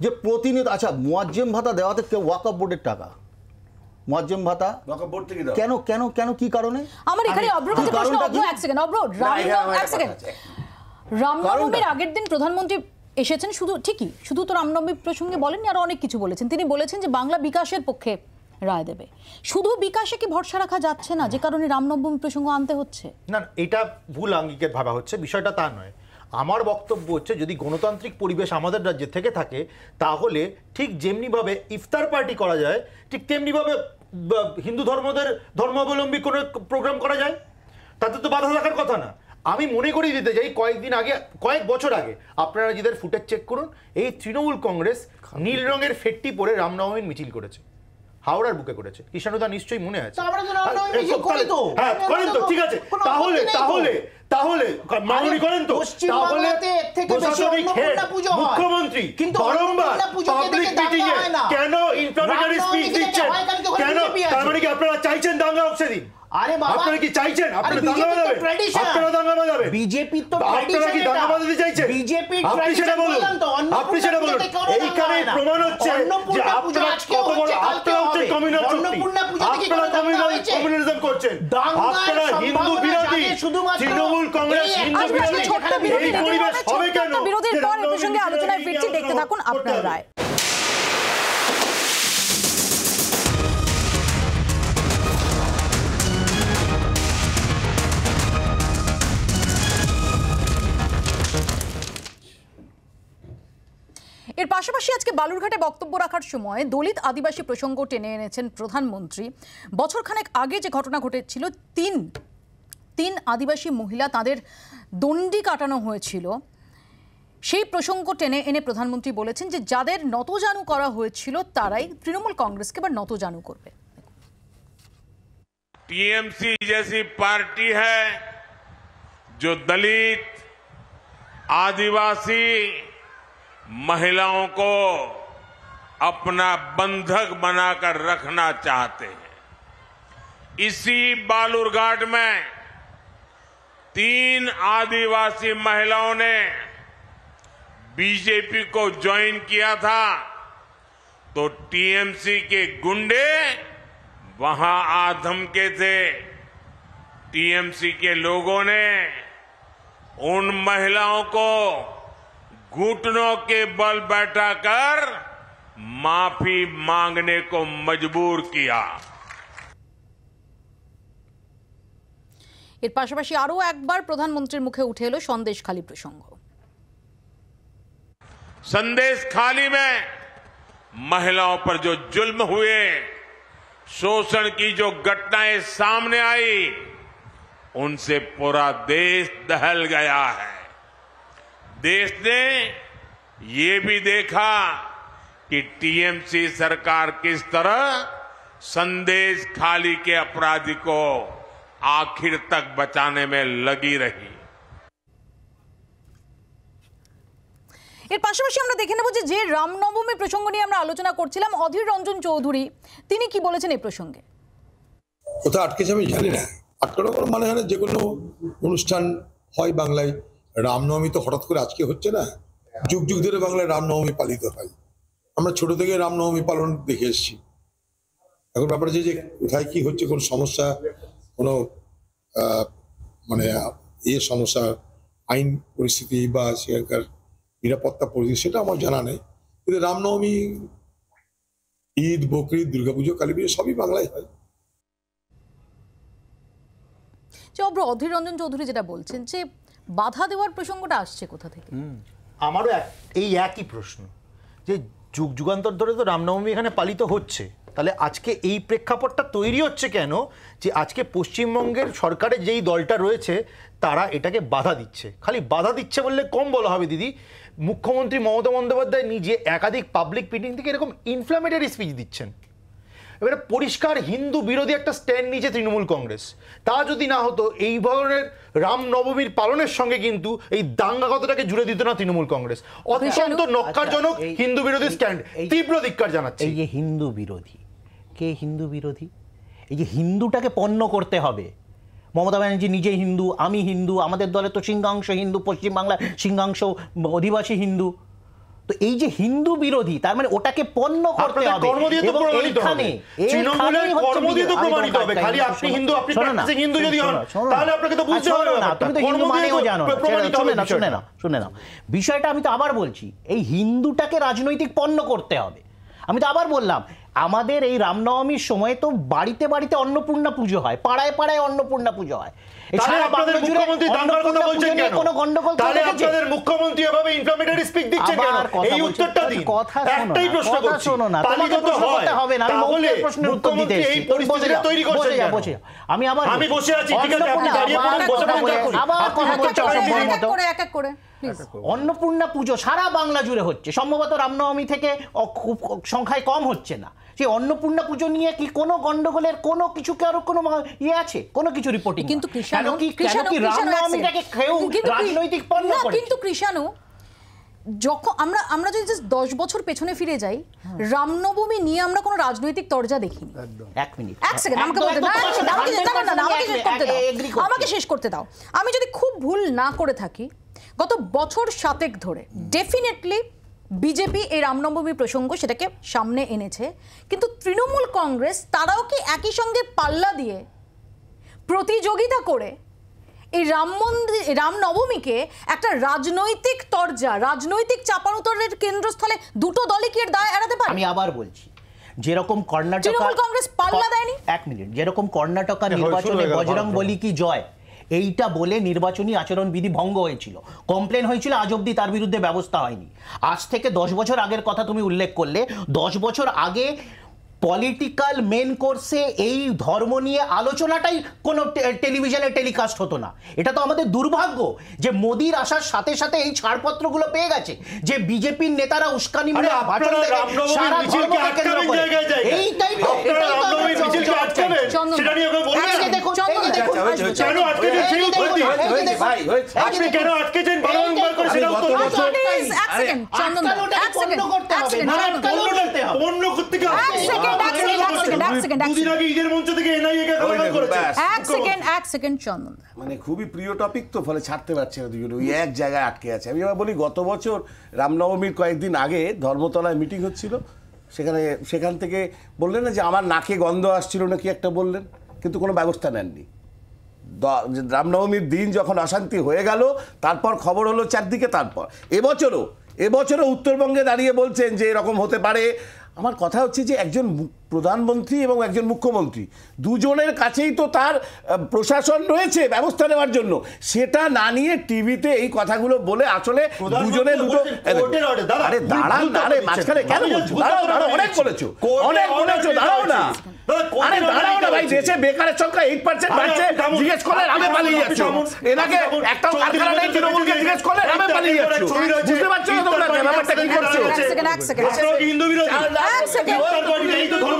যে প্রতিনিয়ত আচ্ছা মোয়াজ্জেম ভাতা দেওয়াতে কেউ ওয়াকআপ বোর্ডের টাকা মোয়াজ্জেম ভাতা কেন কেন কেন কি কারণে আমার এখানে অব্রোর এক সেকেন্ড অব্র এক সেকেন্ড রামনবমীর আগের দিন প্রধানমন্ত্রী এসেছেন শুধু ঠিকই শুধু তো রামনবমী প্রসঙ্গে বলেননি আর অনেক কিছু বলেছেন তিনি বলেছেন যে বাংলা বিকাশের পক্ষে রায় দেবে শুধু বিকাশে কি ভরসা রাখা যাচ্ছে না যে কারণে রামনবমী প্রসঙ্গ আনতে হচ্ছে না এটা ভুল আঙ্গিকের ভাবা হচ্ছে বিষয়টা তা নয় আমার বক্তব্য হচ্ছে যদি গণতান্ত্রিক পরিবেশ আমাদের রাজ্যে থেকে থাকে তাহলে ঠিক যেমনিভাবে ইফতার পার্টি করা যায় ঠিক তেমনিভাবে হিন্দু ধর্মদের ধর্মাবলম্বী কোনো প্রোগ্রাম করা যায় তাতে তো বাধা থাকার কথা না আমি মনে করি দিতে চাই কয়েকদিন আগে কয়েক বছর আগে আপনারা নিজেদের ফুটেজ চেক করুন এই তৃণমূল কংগ্রেস নীল রঙের ফেটটি পরে রামনবমীর মিছিল করেছে হাওড়ার বুকে করেছে কিষানুদা নিশ্চয়ই মনে আছে হ্যাঁ, হ্যাঁ, করেন তো ঠিক আছে তাহলে তাহলে তাহলে মাননি করেন তো তাহলে মুখ্যমন্ত্রী কিন্তু বারংবার পাবলিক মিটিং এ কেন ইনফ্লামেটরি স্পিচ দিচ্ছেন কেন তার মানে কি আপনারা চাইছেন দাঙ্গা হোক দিন আরে বাবা আপনারা কি চাইছেন আপনারা দাঙ্গা বিজেপি তো আপনারা কি দাঙ্গা বাজাতে চাইছেন বিজেপি আপনি সেটা বলুন আপনি সেটা বলুন এইখানে প্রমাণ হচ্ছে যে আপনারা কত বড় আপনারা হচ্ছে আপনারা কমিউনিজম করছেন আপনারা হিন্দু বিরোধী তৃণমূল কংগ্রেস হিন্দু বিরোধী এই পরিবেশ হবে কেন বিরোধীর পর আলোচনায় ফিরছি দেখতে থাকুন আপনার রায় এর পাশাপাশি আজকে বালুরঘাটে বক্তব্য রাখার সময় দলিত আদিবাসী প্রসঙ্গ টেনে এনেছেন প্রধানমন্ত্রী বছরখানেক আগে যে ঘটনা ঘটেছিল তিন তিন আদিবাসী মহিলা তাদের দণ্ডি কাটানো হয়েছিল সেই প্রসঙ্গ টেনে এনে প্রধানমন্ত্রী বলেছেন যে যাদের নতজানু করা হয়েছিল তারাই তৃণমূল কংগ্রেসকে এবার নতজানু করবে टीएमसी जैसी पार्टी है जो दलित आदिवासी महिलाओं को अपना बंधक बनाकर रखना चाहते हैं इसी बालूरघाट में तीन आदिवासी महिलाओं ने बीजेपी को ज्वाइन किया था तो टीएमसी के गुंडे वहां आ धमके थे टीएमसी के लोगों ने उन महिलाओं को घुटनों के बल बैठा कर माफी मांगने को मजबूर किया এর পাশাপাশি আরও একবার প্রধানমন্ত্রীর মুখে উঠে এলো সন্দেশ খালি প্রসঙ্গ संदेश खाली में महिलाओं पर जो जुल्म हुए शोषण की जो घटनाएं सामने आई उनसे पूरा देश दहल गया है देश ने ये भी देखा कि टीएमसी सरकार किस तरह संदेश खाली के अपराधी को आखिर तक बचाने में लगी रही रामनवमी आलोचना करधीर चौधरी प्रसंगे तो क्या রামনবমী তো হঠাৎ করে আজকে হচ্ছে না যুগ যুগ ধরে বাংলায় রামনবমী পালিত হয় আমরা ছোট থেকে রামনবমী পালন দেখে এসেছি এখন ব্যাপার হচ্ছে যে কোথায় কি হচ্ছে কোন সমস্যা কোনো মানে এ সমস্যা আইন পরিস্থিতি বা সেখানকার নিরাপত্তা পরিস্থিতি সেটা আমার জানা নেই কিন্তু রামনবমী ঈদ বকরিদ দুর্গাপুজো কালী পুজো সবই বাংলায় হয় চব্র অধীর রঞ্জন চৌধুরী যেটা বলছেন যে বাধা দেওয়ার প্রসঙ্গটা আসছে কোথা থেকে আমারও এই একই প্রশ্ন যে যুগ যুগান্তর ধরে তো রামনবমী এখানে পালিত হচ্ছে তাহলে আজকে এই প্রেক্ষাপটটা তৈরি হচ্ছে কেন যে আজকে পশ্চিমবঙ্গের সরকারে যেই দলটা রয়েছে তারা এটাকে বাধা দিচ্ছে খালি বাধা দিচ্ছে বললে কম বলা হবে দিদি মুখ্যমন্ত্রী মমতা বন্দ্যোপাধ্যায় নিজে একাধিক পাবলিক মিটিং থেকে এরকম ইনফ্লামেটারি স্পিচ দিচ্ছেন এবারে পরিষ্কার হিন্দু বিরোধী একটা স্ট্যান্ড নিয়েছে তৃণমূল কংগ্রেস তা যদি না হতো এই ধরনের রামনবমীর পালনের সঙ্গে কিন্তু এই দাঙ্গাগতটাকে জুড়ে দিত না তৃণমূল কংগ্রেস অত্যন্ত আচ্ছা, নক্কারজনক হিন্দু বিরোধী স্ট্যান্ড তীব্র ধিক্কার জানাচ্ছে এই যে হিন্দু বিরোধী কে হিন্দু বিরোধী এই যে হিন্দুটাকে পণ্য করতে হবে মমতা ব্যানার্জি নিজে হিন্দু আমি হিন্দু আমাদের দলে তো সিংহাংশ হিন্দু পশ্চিমবাংলার সিংহাংশ অধিবাসী হিন্দু তো এই যে হিন্দু বিরোধী তার মানে ওটাকে পণ্য করতে হবে কর্ম দিয়ে তো প্রমাণিত হবে কর্ম দিয়ে তো প্রমাণিত হবে খালি আপনি হিন্দু আপনি প্র্যাকটিসিং হিন্দু যদি হন তাহলে আপনাকে তো বুঝতে হবে না তুমি তো হিন্দু মানেও জানো প্রমাণিত হবে না শুনে না শুনে না বিষয়টা আমি তো আবার বলছি এই হিন্দুটাকে রাজনৈতিক পণ্য করতে হবে আমি তো আবার বললাম আমাদের এই রামনবমীর সময় তো বাড়িতে বাড়িতে অন্নপূর্ণা পুজো হয় পাড়ায় পাড়ায় অন্নপূর্ণা পুজো হয় মুখ্যমন্ত্রী এভাবে এই উত্তরটা কথা হবে না তৈরি আমি আমার আমি বসে আছি অন্নপূর্ণা পুজো সারা বাংলা জুড়ে হচ্ছে সম্ভবত রামনবমী থেকে খুব সংখ্যায় কম হচ্ছে না সেই অন্নপূর্ণা পুজো নিয়ে কি কোনো গন্ডগোলের কোনো কিছু কারো কোনো ইয়ে আছে কোনো কিছু রিপোর্টিং কিন্তু কৃষাণু রাজনৈতিক পণ্য কিন্তু কৃষাণু যখন আমরা আমরা যদি দশ বছর পেছনে ফিরে যাই হ্যাঁ। রামনবমী নিয়ে আমরা কোনো রাজনৈতিক তরজা দেখি দাও আমাকে শেষ করতে দাও আমি যদি খুব ভুল না করে থাকি গত বছর সাতেক ধরে ডেফিনেটলি বিজেপি এই রামনবমী প্রসঙ্গ সেটাকে সামনে এনেছে কিন্তু তৃণমূল কংগ্রেস তারাও কি একই সঙ্গে পাল্লা দিয়ে প্রতিযোগিতা করে এই রাম মন্দির রামনবমীকে একটা রাজনৈতিক তরজা রাজনৈতিক চাপানোতরের কেন্দ্রস্থলে দুটো দলে কি এর দায় এড়াতে পারে আমি আবার বলছি যেরকম কর্ণাটক কংগ্রেস পাল্লা দেয়নি এক মিনিট যেরকম কর্ণাটকা হ্যাঁ, নির্বাচনে বজরং বলি কি জয় এইটা বলে নির্বাচনী আচরণবিধি ভঙ্গ হয়েছিল কমপ্লেন হয়েছিল আজ অবধি তার বিরুদ্ধে ব্যবস্থা হয়নি আজ থেকে দশ বছর আগের কথা তুমি উল্লেখ করলে দশ বছর আগে পলিটিক্যাল মেন কোর্সে এই ধর্ম নিয়ে আলোচনাটাই কোনো টেলিভিশনে টেলিকাস্ট হতো না এটা তো আমাদের দুর্ভাগ্য যে মোদির আসার সাথে সাথে এই ছাড়পত্রগুলো পেয়ে গেছে যে বিজেপির নেতারা উস্কানি এইটাই মানে খুবই প্রিয় টপিক তো ফলে ছাড়তে পারছে না দুজন ওই এক জায়গায় আটকে আছে আমি আবার বলি গত বছর রামনবমীর কয়েকদিন আগে ধর্মতলায় মিটিং হচ্ছিল সেখানে সেখান থেকে বললেন না যে আমার নাকে গন্ধ আসছিল না কি একটা বললেন কিন্তু কোনো ব্যবস্থা নেননি রামনবমীর দিন যখন অশান্তি হয়ে গেল তারপর খবর হলো চারদিকে তারপর এবছরও এবছরও উত্তরবঙ্গে দাঁড়িয়ে বলছেন যে এরকম হতে পারে আমার কথা হচ্ছে যে একজন প্রধানমন্ত্রী এবং একজন মুখ্যমন্ত্রী দুজনের কাছেই তো তার প্রশাসন রয়েছে ব্যবস্থা নেওয়ার জন্য সেটা না নিয়ে টিভিতে এই কথাগুলো বলে আসলে দুজনে দুটো আরে দাঁড়ান আরে মাঝখানে কেন বলছো দাঁড়াও অনেক বলেছো অনেক বলেছো দাঁড়াও না আরে দাঁড়াও না ভাই দেশে বেকারের সংখ্যা এইট পার্সেন্ট বাড়ছে জিজ্ঞেস করলে রামে পালিয়ে যাচ্ছ এনাকে একটাও কারখানা নেই তৃণমূলকে জিজ্ঞেস করলে রামে পালিয়ে বুঝতে পারছো না তোমরা ব্যাপারটা কি করছো এক সেকেন্ড এক সেকেন্ড এক সেকেন্ড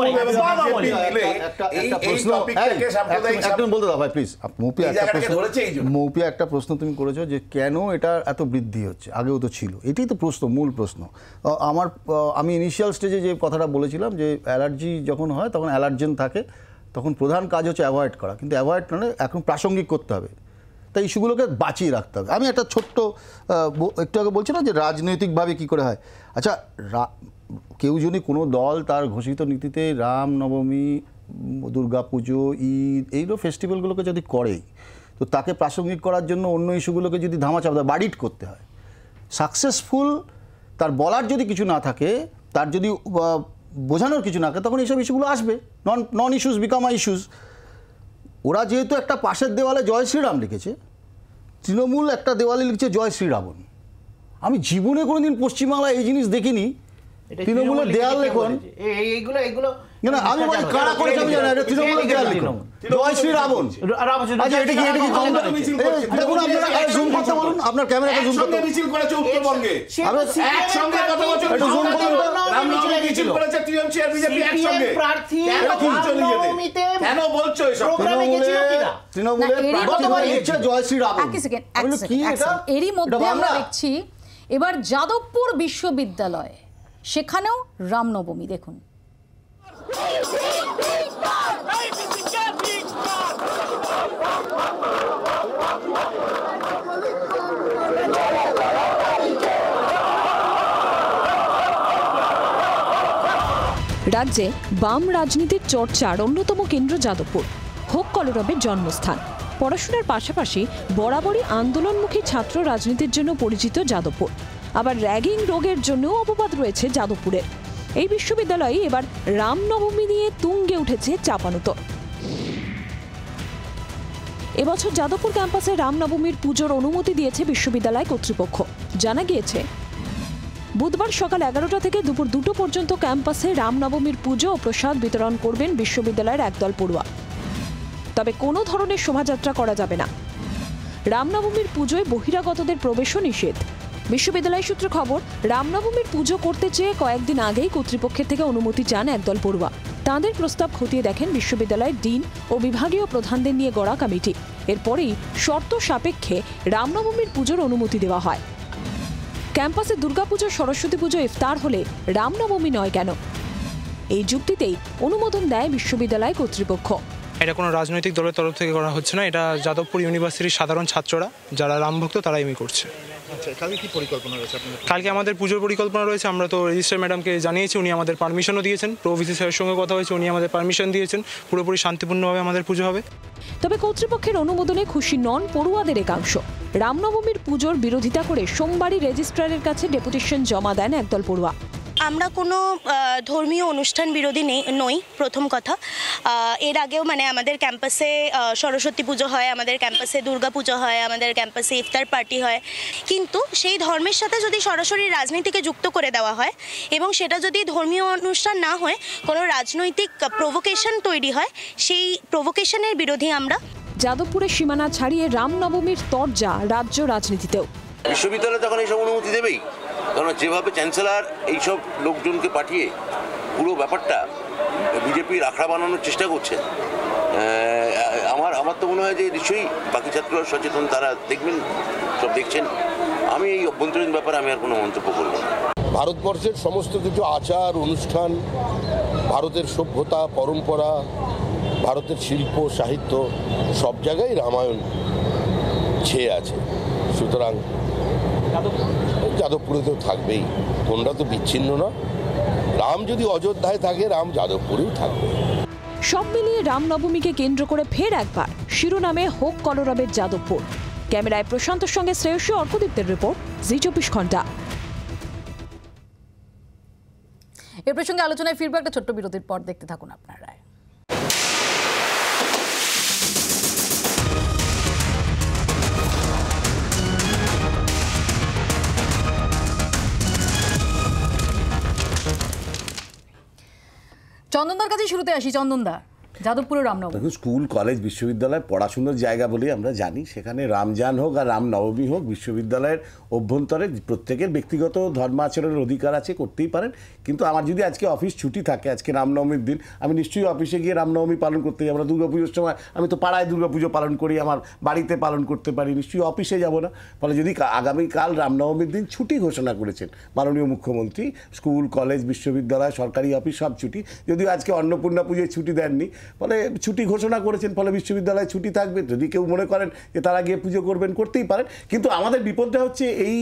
মৌপিয়া একটা প্রশ্ন তুমি করেছো যে কেন এটা এত বৃদ্ধি হচ্ছে আগেও তো ছিল এটাই তো প্রশ্ন মূল প্রশ্ন আমার আমি ইনিশিয়াল স্টেজে যে কথাটা বলেছিলাম যে অ্যালার্জি যখন হয় তখন অ্যালার্জেন থাকে তখন প্রধান কাজ হচ্ছে অ্যাভয়েড করা কিন্তু অ্যাভয়েড মানে এখন প্রাসঙ্গিক করতে হবে তাই ইস্যুগুলোকে বাঁচিয়ে রাখতে হবে আমি একটা ছোট্ট একটু আগে বলছি না যে রাজনৈতিকভাবে কি করে হয় আচ্ছা কেউ যদি কোনো দল তার ঘোষিত নীতিতে রাম নবমী দুর্গা পুজো ঈদ এইগুলো ফেস্টিভ্যালগুলোকে যদি করেই তো তাকে প্রাসঙ্গিক করার জন্য অন্য ইস্যুগুলোকে যদি ধামাচাপা দেয় বাড়িট করতে হয় সাকসেসফুল তার বলার যদি কিছু না থাকে তার যদি বোঝানোর কিছু না থাকে তখন এইসব ইস্যুগুলো আসবে non non issues become a issues ওরা যেহেতু একটা পাশের দেওয়ালে জয় শ্রীরাম লিখেছে তৃণমূল একটা দেওয়ালে লিখছে জয় শ্রীরাবণ আমি জীবনে কোনো দিন পশ্চিমবাংলায় এই জিনিস দেখিনি তৃণমূলের দেয়াল লিখুন এইগুলো এটা দেয়াল দেখুন আপনার প্রার্থী এরই মধ্যে আমরা দেখছি এবার যাদবপুর বিশ্ববিদ্যালয় সেখানেও রামনবমী দেখুন রাজ্যে বাম রাজনীতির চর্চার অন্যতম কেন্দ্র যাদবপুর হোক কলরবের জন্মস্থান পড়াশোনার পাশাপাশি বরাবরই আন্দোলনমুখী ছাত্র রাজনীতির জন্য পরিচিত যাদবপুর আবার র্যাগিং রোগের জন্যও অপবাদ রয়েছে যাদবপুরের এই বিশ্ববিদ্যালয়ে এবার রামনবমী নিয়ে তুঙ্গে উঠেছে চাপানুতর এবছর যাদবপুর ক্যাম্পাসে রামনবমীর পুজোর অনুমতি দিয়েছে বিশ্ববিদ্যালয় কর্তৃপক্ষ জানা গিয়েছে বুধবার সকাল এগারোটা থেকে দুপুর দুটো পর্যন্ত ক্যাম্পাসে রামনবমীর পুজো ও প্রসাদ বিতরণ করবেন বিশ্ববিদ্যালয়ের একদল পড়ুয়া তবে কোনো ধরনের শোভাযাত্রা করা যাবে না রামনবমীর পুজোয় বহিরাগতদের প্রবেশও নিষেধ বিশ্ববিদ্যালয় সূত্রে খবর রামনবমীর পুজো করতে চেয়ে কয়েকদিন আগেই কর্তৃপক্ষের থেকে অনুমতি চান একদল পড়ুয়া তাঁদের প্রস্তাব খতিয়ে দেখেন বিশ্ববিদ্যালয়ের ডিন ও বিভাগীয় প্রধানদের নিয়ে গড়া কমিটি এরপরেই শর্ত সাপেক্ষে রামনবমীর পুজোর অনুমতি দেওয়া হয় ক্যাম্পাসে দুর্গাপুজো সরস্বতী পুজো ইফতার হলে রামনবমী নয় কেন এই যুক্তিতেই অনুমোদন দেয় বিশ্ববিদ্যালয় কর্তৃপক্ষ এটা কোনো রাজনৈতিক দলের তরফ থেকে করা হচ্ছে না এটা যাদবপুর ইউনিভার্সিটির সাধারণ ছাত্ররা যারা রামভক্ত তারা এমনি করছে আচ্ছা, কালকে কালকে আমাদের পুজোর পরিকল্পনা রয়েছে আমরা তো রেজিস্ট্রার ম্যাডামকে জানিয়েছি উনি আমাদের পারমিশনও দিয়েছেন প্রো ভিসি স্যারের সঙ্গে কথা হয়েছে উনি আমাদের পারমিশন দিয়েছেন পুরোপুরি শান্তিপূর্ণভাবে আমাদের পুজো হবে তবে কর্তৃপক্ষের অনুমোদনে খুশি নন পড়ুয়াদের একাংশ রামনবমীর পুজোর বিরোধিতা করে সোমবারই রেজিস্ট্রারের কাছে ডেপুটেশন জমা দেন একদল পড়ুয়া আমরা কোনো ধর্মীয় অনুষ্ঠান বিরোধী নেই নই প্রথম কথা এর আগেও মানে আমাদের ক্যাম্পাসে সরস্বতী পুজো হয় আমাদের ক্যাম্পাসে দুর্গা পুজো হয় আমাদের ক্যাম্পাসে ইফতার পার্টি হয় কিন্তু সেই ধর্মের সাথে যদি সরাসরি রাজনীতিকে যুক্ত করে দেওয়া হয় এবং সেটা যদি ধর্মীয় অনুষ্ঠান না হয় কোনো রাজনৈতিক প্রভোকেশন তৈরি হয় সেই প্রভোকেশনের বিরোধী আমরা যাদবপুরের সীমানা ছাড়িয়ে রামনবমীর তরজা রাজ্য রাজনীতিতেও বিশ্ববিদ্যালয় তখন এইসব অনুমতি দেবেই কারণ যেভাবে চ্যান্সেলার এইসব লোকজনকে পাঠিয়ে পুরো ব্যাপারটা বিজেপির আখড়া বানানোর চেষ্টা করছে আমার আমার তো মনে হয় যে নিশ্চয়ই বাকি ছাত্ররা সচেতন তারা দেখবেন সব দেখছেন আমি এই অভ্যন্তরীণ ব্যাপারে আমি আর কোনো মন্তব্য করব না ভারতবর্ষের সমস্ত কিছু আচার অনুষ্ঠান ভারতের সভ্যতা পরম্পরা ভারতের শিল্প সাহিত্য সব জায়গায় রামায়ণ ছেয়ে আছে সুতরাং যাদবপুরে তো থাকবেই কোনটা তো বিচ্ছিন্ন না রাম যদি অযোধ্যায় থাকে রাম যাদবপুরেও থাকবে সব মিলিয়ে রামনবমীকে কেন্দ্র করে ফের একবার শিরোনামে হোক কলরবের যাদবপুর ক্যামেরায় প্রশান্তর সঙ্গে শ্রেয়সী অর্কদীপ্তের রিপোর্ট জি চব্বিশ ঘন্টা এ প্রসঙ্গে আলোচনায় ফিরবো একটা ছোট্ট বিরতির পর দেখতে থাকুন আপনারা চন্দনদার কাছে শুরুতে আসি চন্দনদা যাদবপুরে রামনবমী দেখুন স্কুল কলেজ বিশ্ববিদ্যালয় পড়াশুনোর জায়গা বলেই আমরা জানি সেখানে রামজান হোক আর রামনবমী হোক বিশ্ববিদ্যালয়ের অভ্যন্তরে প্রত্যেকের ব্যক্তিগত আচরণের অধিকার আছে করতেই পারেন কিন্তু আমার যদি আজকে অফিস ছুটি থাকে আজকে রামনবমীর দিন আমি নিশ্চয়ই অফিসে গিয়ে রামনবমী পালন করতে যাবো না দুর্গাপুজোর সময় আমি তো পাড়ায় দুর্গাপুজো পালন করি আমার বাড়িতে পালন করতে পারি নিশ্চয়ই অফিসে যাব না ফলে যদি আগামীকাল রামনবমীর দিন ছুটি ঘোষণা করেছেন মাননীয় মুখ্যমন্ত্রী স্কুল কলেজ বিশ্ববিদ্যালয় সরকারি অফিস সব ছুটি যদিও আজকে অন্নপূর্ণা পুজোয় ছুটি দেননি ফলে ছুটি ঘোষণা করেছেন ফলে বিশ্ববিদ্যালয়ে ছুটি থাকবে যদি কেউ মনে করেন যে তারা গিয়ে পুজো করবেন করতেই পারেন কিন্তু আমাদের বিপদটা হচ্ছে এই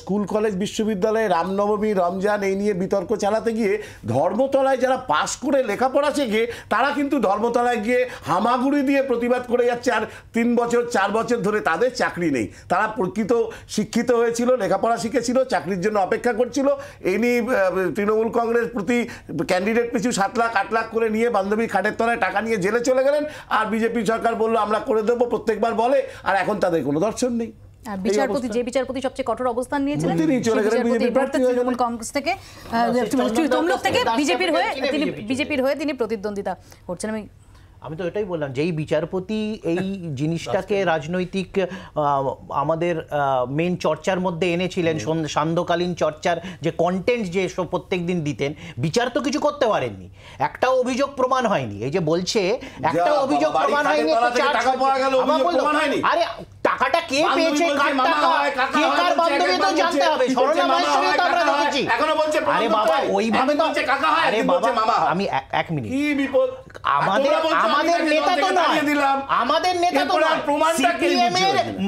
স্কুল কলেজ বিশ্ববিদ্যালয়ে রামনবমী রমজান এই নিয়ে বিতর্ক চালাতে গিয়ে ধর্মতলায় যারা পাশ করে লেখাপড়া শেখে তারা কিন্তু ধর্মতলায় গিয়ে হামাগুড়ি দিয়ে প্রতিবাদ করে যাচ্ছে আর তিন বছর চার বছর ধরে তাদের চাকরি নেই তারা প্রকৃত শিক্ষিত হয়েছিল লেখাপড়া শিখেছিল চাকরির জন্য অপেক্ষা করছিল এই নিয়ে তৃণমূল কংগ্রেস প্রতি ক্যান্ডিডেট পিছু সাত লাখ আট লাখ করে নিয়ে বান্ধবীর খাটের তলায় টাকা নিয়ে জেলে চলে গেলেন আর বিজেপি সরকার বললো আমরা করে দেবো প্রত্যেকবার বলে আর এখন তাদের কোনো দর্শন নেই বিচারপতি যে বিচারপতি সবচেয়ে কঠোর অবস্থান নিয়েছিলেন তিনি চলে গেলেন বিজেপি প্রার্থী তৃণমূল কংগ্রেস থেকে হ্যাঁ, হ্যাঁ, তমলুক থেকে বিজেপির হয়ে তিনি বিজেপির হয়ে তিনি প্রতিদ্বন্দ্বিতা করছেন আমি আমি তো এটাই বললাম যেই বিচারপতি এই জিনিসটাকে রাজনৈতিক আমাদের মেন চর্চার মধ্যে এনেছিলেন সান্ধ্যকালীন চর্চার যে কন্টেন্ট যে প্রত্যেক দিন দিতেন বিচার তো কিছু করতে পারেননি একটা অভিযোগ প্রমাণ হয়নি এই যে বলছে একটা অভিযোগ প্রমাণ হয়নি আরে টাকাটা কে পেয়েছে কার বান্ধবী তো জানতে হবে আরে বাবা ওইভাবে তো আরে বাবা আমি এক মিনিট আমাদের আমাদের নেতা তো আমাদের নেতা তো প্রমাণটা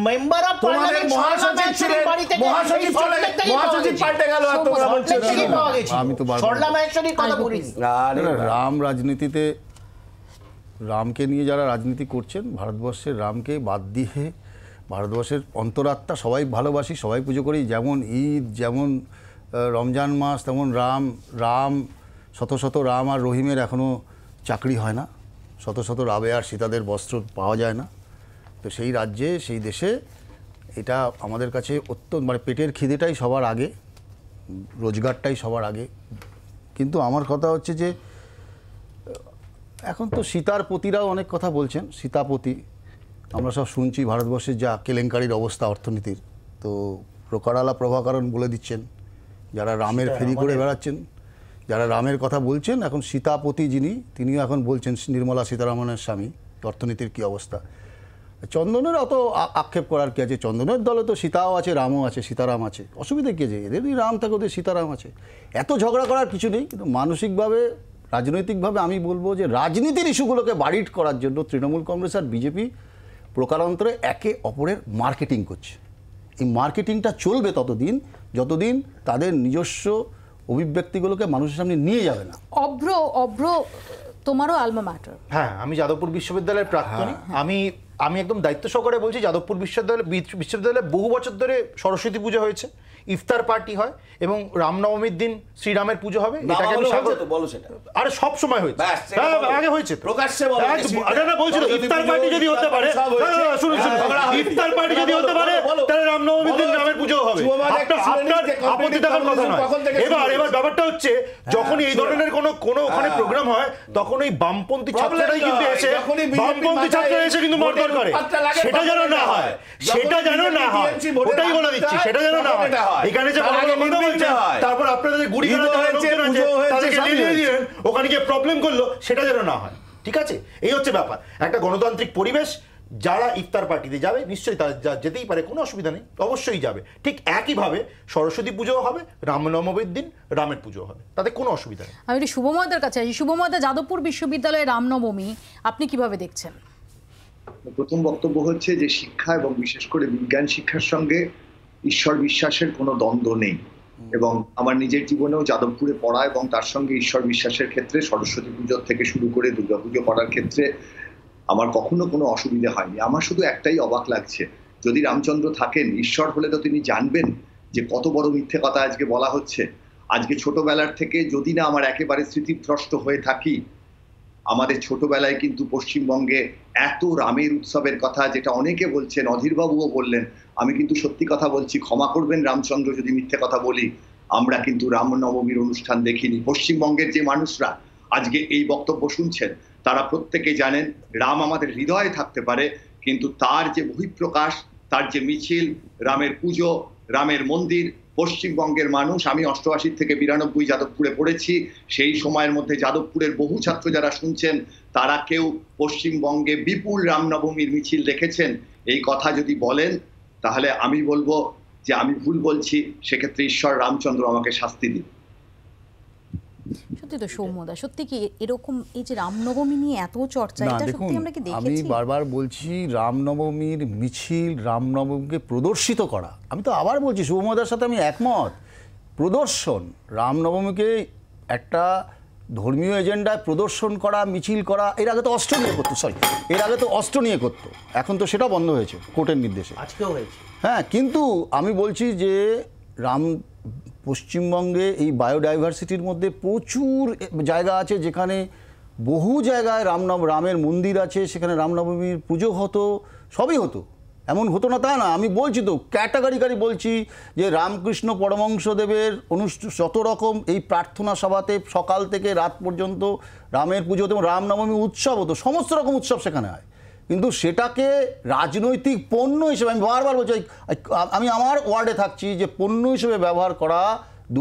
মেম্বার অফ পার্লামেন্ট মহাসচিব ছিলেন মহাসচিব চলে মহাসচিব পাল্টে গেল আর তোমরা বলছো আমি তো সরলা কথা বলিনি আরে রাম রাজনীতিতে রামকে নিয়ে যারা রাজনীতি করছেন ভারতবর্ষের রামকে বাদ দিয়ে ভারতবর্ষের অন্তরাত্মা সবাই ভালোবাসি সবাই পুজো করি যেমন ঈদ যেমন রমজান মাস তেমন রাম রাম শত শত রাম আর রহিমের এখনও চাকরি হয় না শত শত রাবে আর সীতাদের বস্ত্র পাওয়া যায় না তো সেই রাজ্যে সেই দেশে এটা আমাদের কাছে অত্যন্ত মানে পেটের খিদেটাই সবার আগে রোজগারটাই সবার আগে কিন্তু আমার কথা হচ্ছে যে এখন তো সীতার পতিরাও অনেক কথা বলছেন সীতাপতি আমরা সব শুনছি ভারতবর্ষের যা কেলেঙ্কারির অবস্থা অর্থনীতির তো প্রকারালা প্রভাকরণ বলে দিচ্ছেন যারা রামের ফেরি করে মানে- বেড়াচ্ছেন যারা রামের কথা বলছেন এখন সীতাপতি যিনি তিনিও এখন বলছেন নির্মলা সীতারামনের স্বামী অর্থনীতির কি অবস্থা চন্দনের অত আক্ষেপ করার কি আছে চন্দনের দলে তো সীতাও আছে রামও আছে সীতারাম আছে অসুবিধে কী আছে এদেরই রাম থাকে ওদের সীতারাম আছে এত ঝগড়া করার কিছু নেই কিন্তু মানসিকভাবে রাজনৈতিকভাবে আমি বলবো যে রাজনীতির ইস্যুগুলোকে বাড়িট করার জন্য তৃণমূল কংগ্রেস আর বিজেপি প্রকারান্তরে একে অপরের মার্কেটিং করছে এই মার্কেটিংটা চলবে ততদিন যতদিন তাদের নিজস্ব অভিব্যক্তিগুলোকে মানুষের সামনে নিয়ে যাবে না অভ্র অভ্র তোমারও আলমা ম্যাটার হ্যাঁ আমি যাদবপুর বিশ্ববিদ্যালয়ের প্রাক্তন হ্যাঁ, হ্যাঁ। আমি আমি একদম দায়িত্ব সহকারে বলছি যাদবপুর বিশ্ববিদ্যালয় বিশ্ববিদ্যালয়ে বহু বছর ধরে সরস্বতী পূজা হয়েছে ইফতার পার্টি হয় এবং রামনবমীর দিন শ্রীরামের পুজো হবে আরে সব সময় হয়েছে এবার এবার ব্যাপারটা হচ্ছে হ্যাঁ, যখন এই ধরনের কোনো কোনো ওখানে হ্যাঁ। প্রোগ্রাম হয় তখন ওই বামপন্থী কিন্তু বামপন্থী কিন্তু সেটা যেন না হয় সেটা যেন না হয় ওটাই বলে দিচ্ছি সেটা যেন না হয় এখানে যে বড় তারপর আপনারা যে গুড়ি ওখানে গিয়ে প্রবলেম করলো সেটা যেন না হয় ঠিক আছে এই হচ্ছে ব্যাপার একটা গণতান্ত্রিক পরিবেশ যারা ইফতার পার্টিতে যাবে নিশ্চয়ই তারা যেতেই পারে কোনো অসুবিধা নেই অবশ্যই যাবে ঠিক একইভাবে সরস্বতী পুজোও হবে রামনবমীর দিন রামের পুজো হবে তাতে কোনো অসুবিধা নেই আমি একটু শুভময়দার কাছে আছি শুভময়দা যাদবপুর বিশ্ববিদ্যালয়ে রামনবমী আপনি কিভাবে দেখছেন প্রথম বক্তব্য হচ্ছে যে শিক্ষা এবং বিশেষ করে বিজ্ঞান শিক্ষার সঙ্গে ঈশ্বর বিশ্বাসের কোনো দ্বন্দ্ব নেই এবং আমার নিজের জীবনেও যাদবপুরে পড়া এবং তার সঙ্গে ঈশ্বর বিশ্বাসের ক্ষেত্রে সরস্বতী পুজোর থেকে শুরু করে দুর্গাপুজো করার ক্ষেত্রে আমার কখনো কোনো অসুবিধা হয়নি আমার শুধু একটাই অবাক লাগছে যদি রামচন্দ্র থাকেন ঈশ্বর হলে তো তিনি জানবেন যে কত বড় মিথ্যে কথা আজকে বলা হচ্ছে আজকে ছোটবেলার থেকে যদি না আমার একেবারে স্মৃতিভ্রষ্ট হয়ে থাকি আমাদের ছোটবেলায় কিন্তু পশ্চিমবঙ্গে এত রামের উৎসবের কথা যেটা অনেকে বলছেন অধীরবাবুও বললেন আমি কিন্তু সত্যি কথা বলছি ক্ষমা করবেন রামচন্দ্র যদি মিথ্যে কথা বলি আমরা কিন্তু রামনবমীর অনুষ্ঠান দেখিনি পশ্চিমবঙ্গের যে মানুষরা আজকে এই বক্তব্য শুনছেন তারা প্রত্যেকে জানেন রাম আমাদের হৃদয়ে থাকতে পারে কিন্তু তার যে বহিঃপ্রকাশ তার যে মিছিল রামের পুজো রামের মন্দির পশ্চিমবঙ্গের মানুষ আমি অষ্টআশি থেকে বিরানব্বই যাদবপুরে পড়েছি সেই সময়ের মধ্যে যাদবপুরের বহু ছাত্র যারা শুনছেন তারা কেউ পশ্চিমবঙ্গে বিপুল রামনবমীর মিছিল দেখেছেন এই কথা যদি বলেন তাহলে আমি বলবো যে আমি ভুল বলছি সেক্ষেত্রে ঈশ্বর রামচন্দ্র আমাকে শাস্তি দিন সত্যি তো সৌম্যদা সত্যি কি এরকম এই যে রামনবমী নিয়ে এত চর্চা এটা সত্যি আমরা কি দেখেছি আমি বারবার বলছি রামনবমীর মিছিল রামনবমীকে প্রদর্শিত করা আমি তো আবার বলছি সৌম্যদার সাথে আমি একমত প্রদর্শন রামনবমীকে একটা ধর্মীয় এজেন্ডায় প্রদর্শন করা মিছিল করা এর আগে তো অস্ত্র নিয়ে করতো সরি এর আগে তো অস্ত্র নিয়ে করতো এখন তো সেটা বন্ধ হয়েছে কোর্টের নির্দেশে আজকেও হয়েছে হ্যাঁ কিন্তু আমি বলছি যে রাম পশ্চিমবঙ্গে এই বায়োডাইভার্সিটির মধ্যে প্রচুর জায়গা আছে যেখানে বহু জায়গায় রামনব রামের মন্দির আছে সেখানে রামনবমীর পুজো হতো সবই হতো এমন হতো না তা না আমি বলছি তো ক্যাটাগরিকারি বলছি যে রামকৃষ্ণ পরমংসদেবের অনুষ্ঠ যত রকম এই প্রার্থনা সভাতে সকাল থেকে রাত পর্যন্ত রামের পুজো হতো রামনবমী উৎসব হতো সমস্ত রকম উৎসব সেখানে হয় কিন্তু সেটাকে রাজনৈতিক পণ্য হিসেবে আমি বারবার বলছি আমি আমার ওয়ার্ডে থাকছি যে পণ্য হিসেবে ব্যবহার করা দু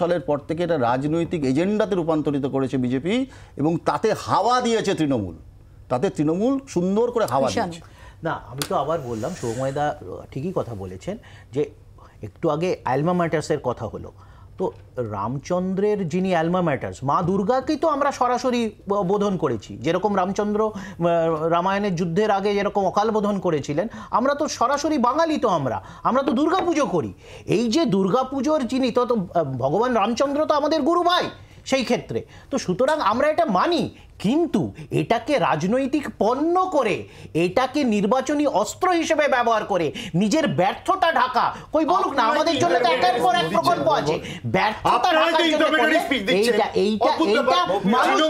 সালের পর থেকে এটা রাজনৈতিক এজেন্ডাতে রূপান্তরিত করেছে বিজেপি এবং তাতে হাওয়া দিয়েছে তৃণমূল তাতে তৃণমূল সুন্দর করে হাওয়া দিয়েছে না আমি তো আবার বললাম সৌময়দা ঠিকই কথা বলেছেন যে একটু আগে অ্যালমা ম্যাটার্সের কথা হলো তো রামচন্দ্রের যিনি অ্যালমা ম্যাটার্স মা দুর্গাকেই তো আমরা সরাসরি বোধন করেছি যেরকম রামচন্দ্র রামায়ণের যুদ্ধের আগে যেরকম অকাল বোধন করেছিলেন আমরা তো সরাসরি বাঙালি তো আমরা আমরা তো দুর্গাপুজো করি এই যে দুর্গাপুজোর যিনি তো ভগবান রামচন্দ্র তো আমাদের গুরু ভাই সেই ক্ষেত্রে তো সুতরাং আমরা এটা মানি কিন্তু এটাকে রাজনৈতিক পণ্য করে এটাকে নির্বাচনী অস্ত্র হিসেবে ব্যবহার করে নিজের ব্যর্থতা ঢাকা কই বলুক না আমাদের জন্য তো একের পর এক প্রকল্প আছে ব্যর্থতা ঢাকার জন্য এইটা এইটা এইটা মানুষ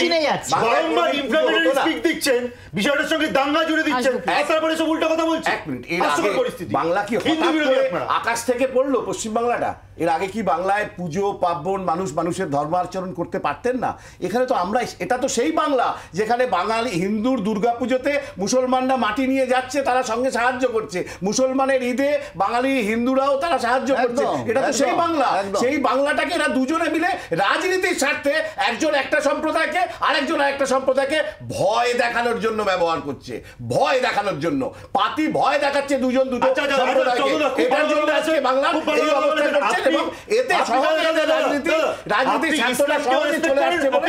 চিনে যাচ্ছে বারংবার ইনফ্লামেটরি স্পিক দিচ্ছেন বিষয়টার সঙ্গে দাঙ্গা জুড়ে দিচ্ছেন তারপরে সব উল্টো কথা বলছেন এক মিনিট এর আগে বাংলা কি আকাশ থেকে পড়লো পশ্চিম বাংলাটা এর আগে কি বাংলায় পুজো পার্বণ মানুষ মানুষের ধর্মাচরণ করতে পারতেন না এখানে তো আমরা এটা তো সেই বাংলা যেখানে বাঙালি হিন্দুর দুর্গাপুজোতে মুসলমানরা মাটি নিয়ে যাচ্ছে তারা সঙ্গে সাহায্য করছে মুসলমানের ঈদে বাঙালি হিন্দুরাও তারা সাহায্য করছে এটা তো সেই বাংলা সেই বাংলাটাকে এরা দুজনে মিলে রাজনীতির স্বার্থে একজন একটা সম্প্রদায়কে আরেকজন একটা সম্প্রদায়কে ভয় দেখানোর জন্য ব্যবহার করছে ভয় দেখানোর জন্য পাতি ভয় দেখাচ্ছে দুজন দুটো আচ্ছা, আচ্ছা, আচ্ছা, এতে সহজে রাজনীতি রাজনীতির স্বার্থটা সহজে চলে আসছে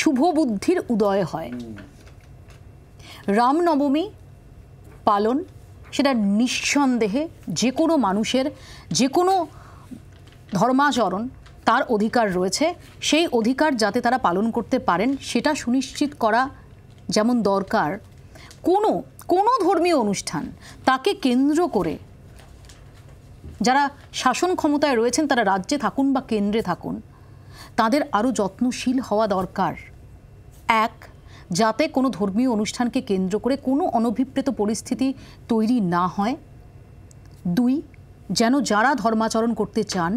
শুভ বুদ্ধির উদয় হয় রামনবমী পালন সেটা নিঃসন্দেহে যে কোনো মানুষের যে কোনো ধর্মাচরণ তার অধিকার রয়েছে সেই অধিকার যাতে তারা পালন করতে পারেন সেটা সুনিশ্চিত করা যেমন দরকার কোনো কোনো ধর্মীয় অনুষ্ঠান তাকে কেন্দ্র করে যারা শাসন ক্ষমতায় রয়েছেন তারা রাজ্যে থাকুন বা কেন্দ্রে থাকুন তাদের আরও যত্নশীল হওয়া দরকার এক যাতে কোনো ধর্মীয় অনুষ্ঠানকে কেন্দ্র করে কোনো অনভিপ্রেত পরিস্থিতি তৈরি না হয় দুই যেন যারা ধর্মাচরণ করতে চান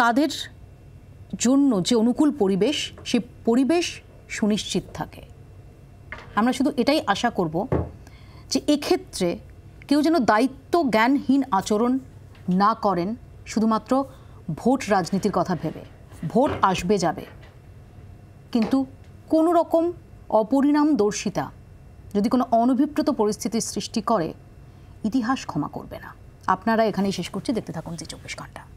তাদের জন্য যে অনুকূল পরিবেশ সে পরিবেশ সুনিশ্চিত থাকে আমরা শুধু এটাই আশা করব যে এক্ষেত্রে কেউ যেন দায়িত্ব জ্ঞানহীন আচরণ না করেন শুধুমাত্র ভোট রাজনীতির কথা ভেবে ভোট আসবে যাবে কিন্তু কোনো রকম অপরিণামদর্শিতা যদি কোনো অনভিপ্রত পরিস্থিতির সৃষ্টি করে ইতিহাস ক্ষমা করবে না আপনারা এখানেই শেষ করছি দেখতে থাকুন যে চব্বিশ ঘন্টা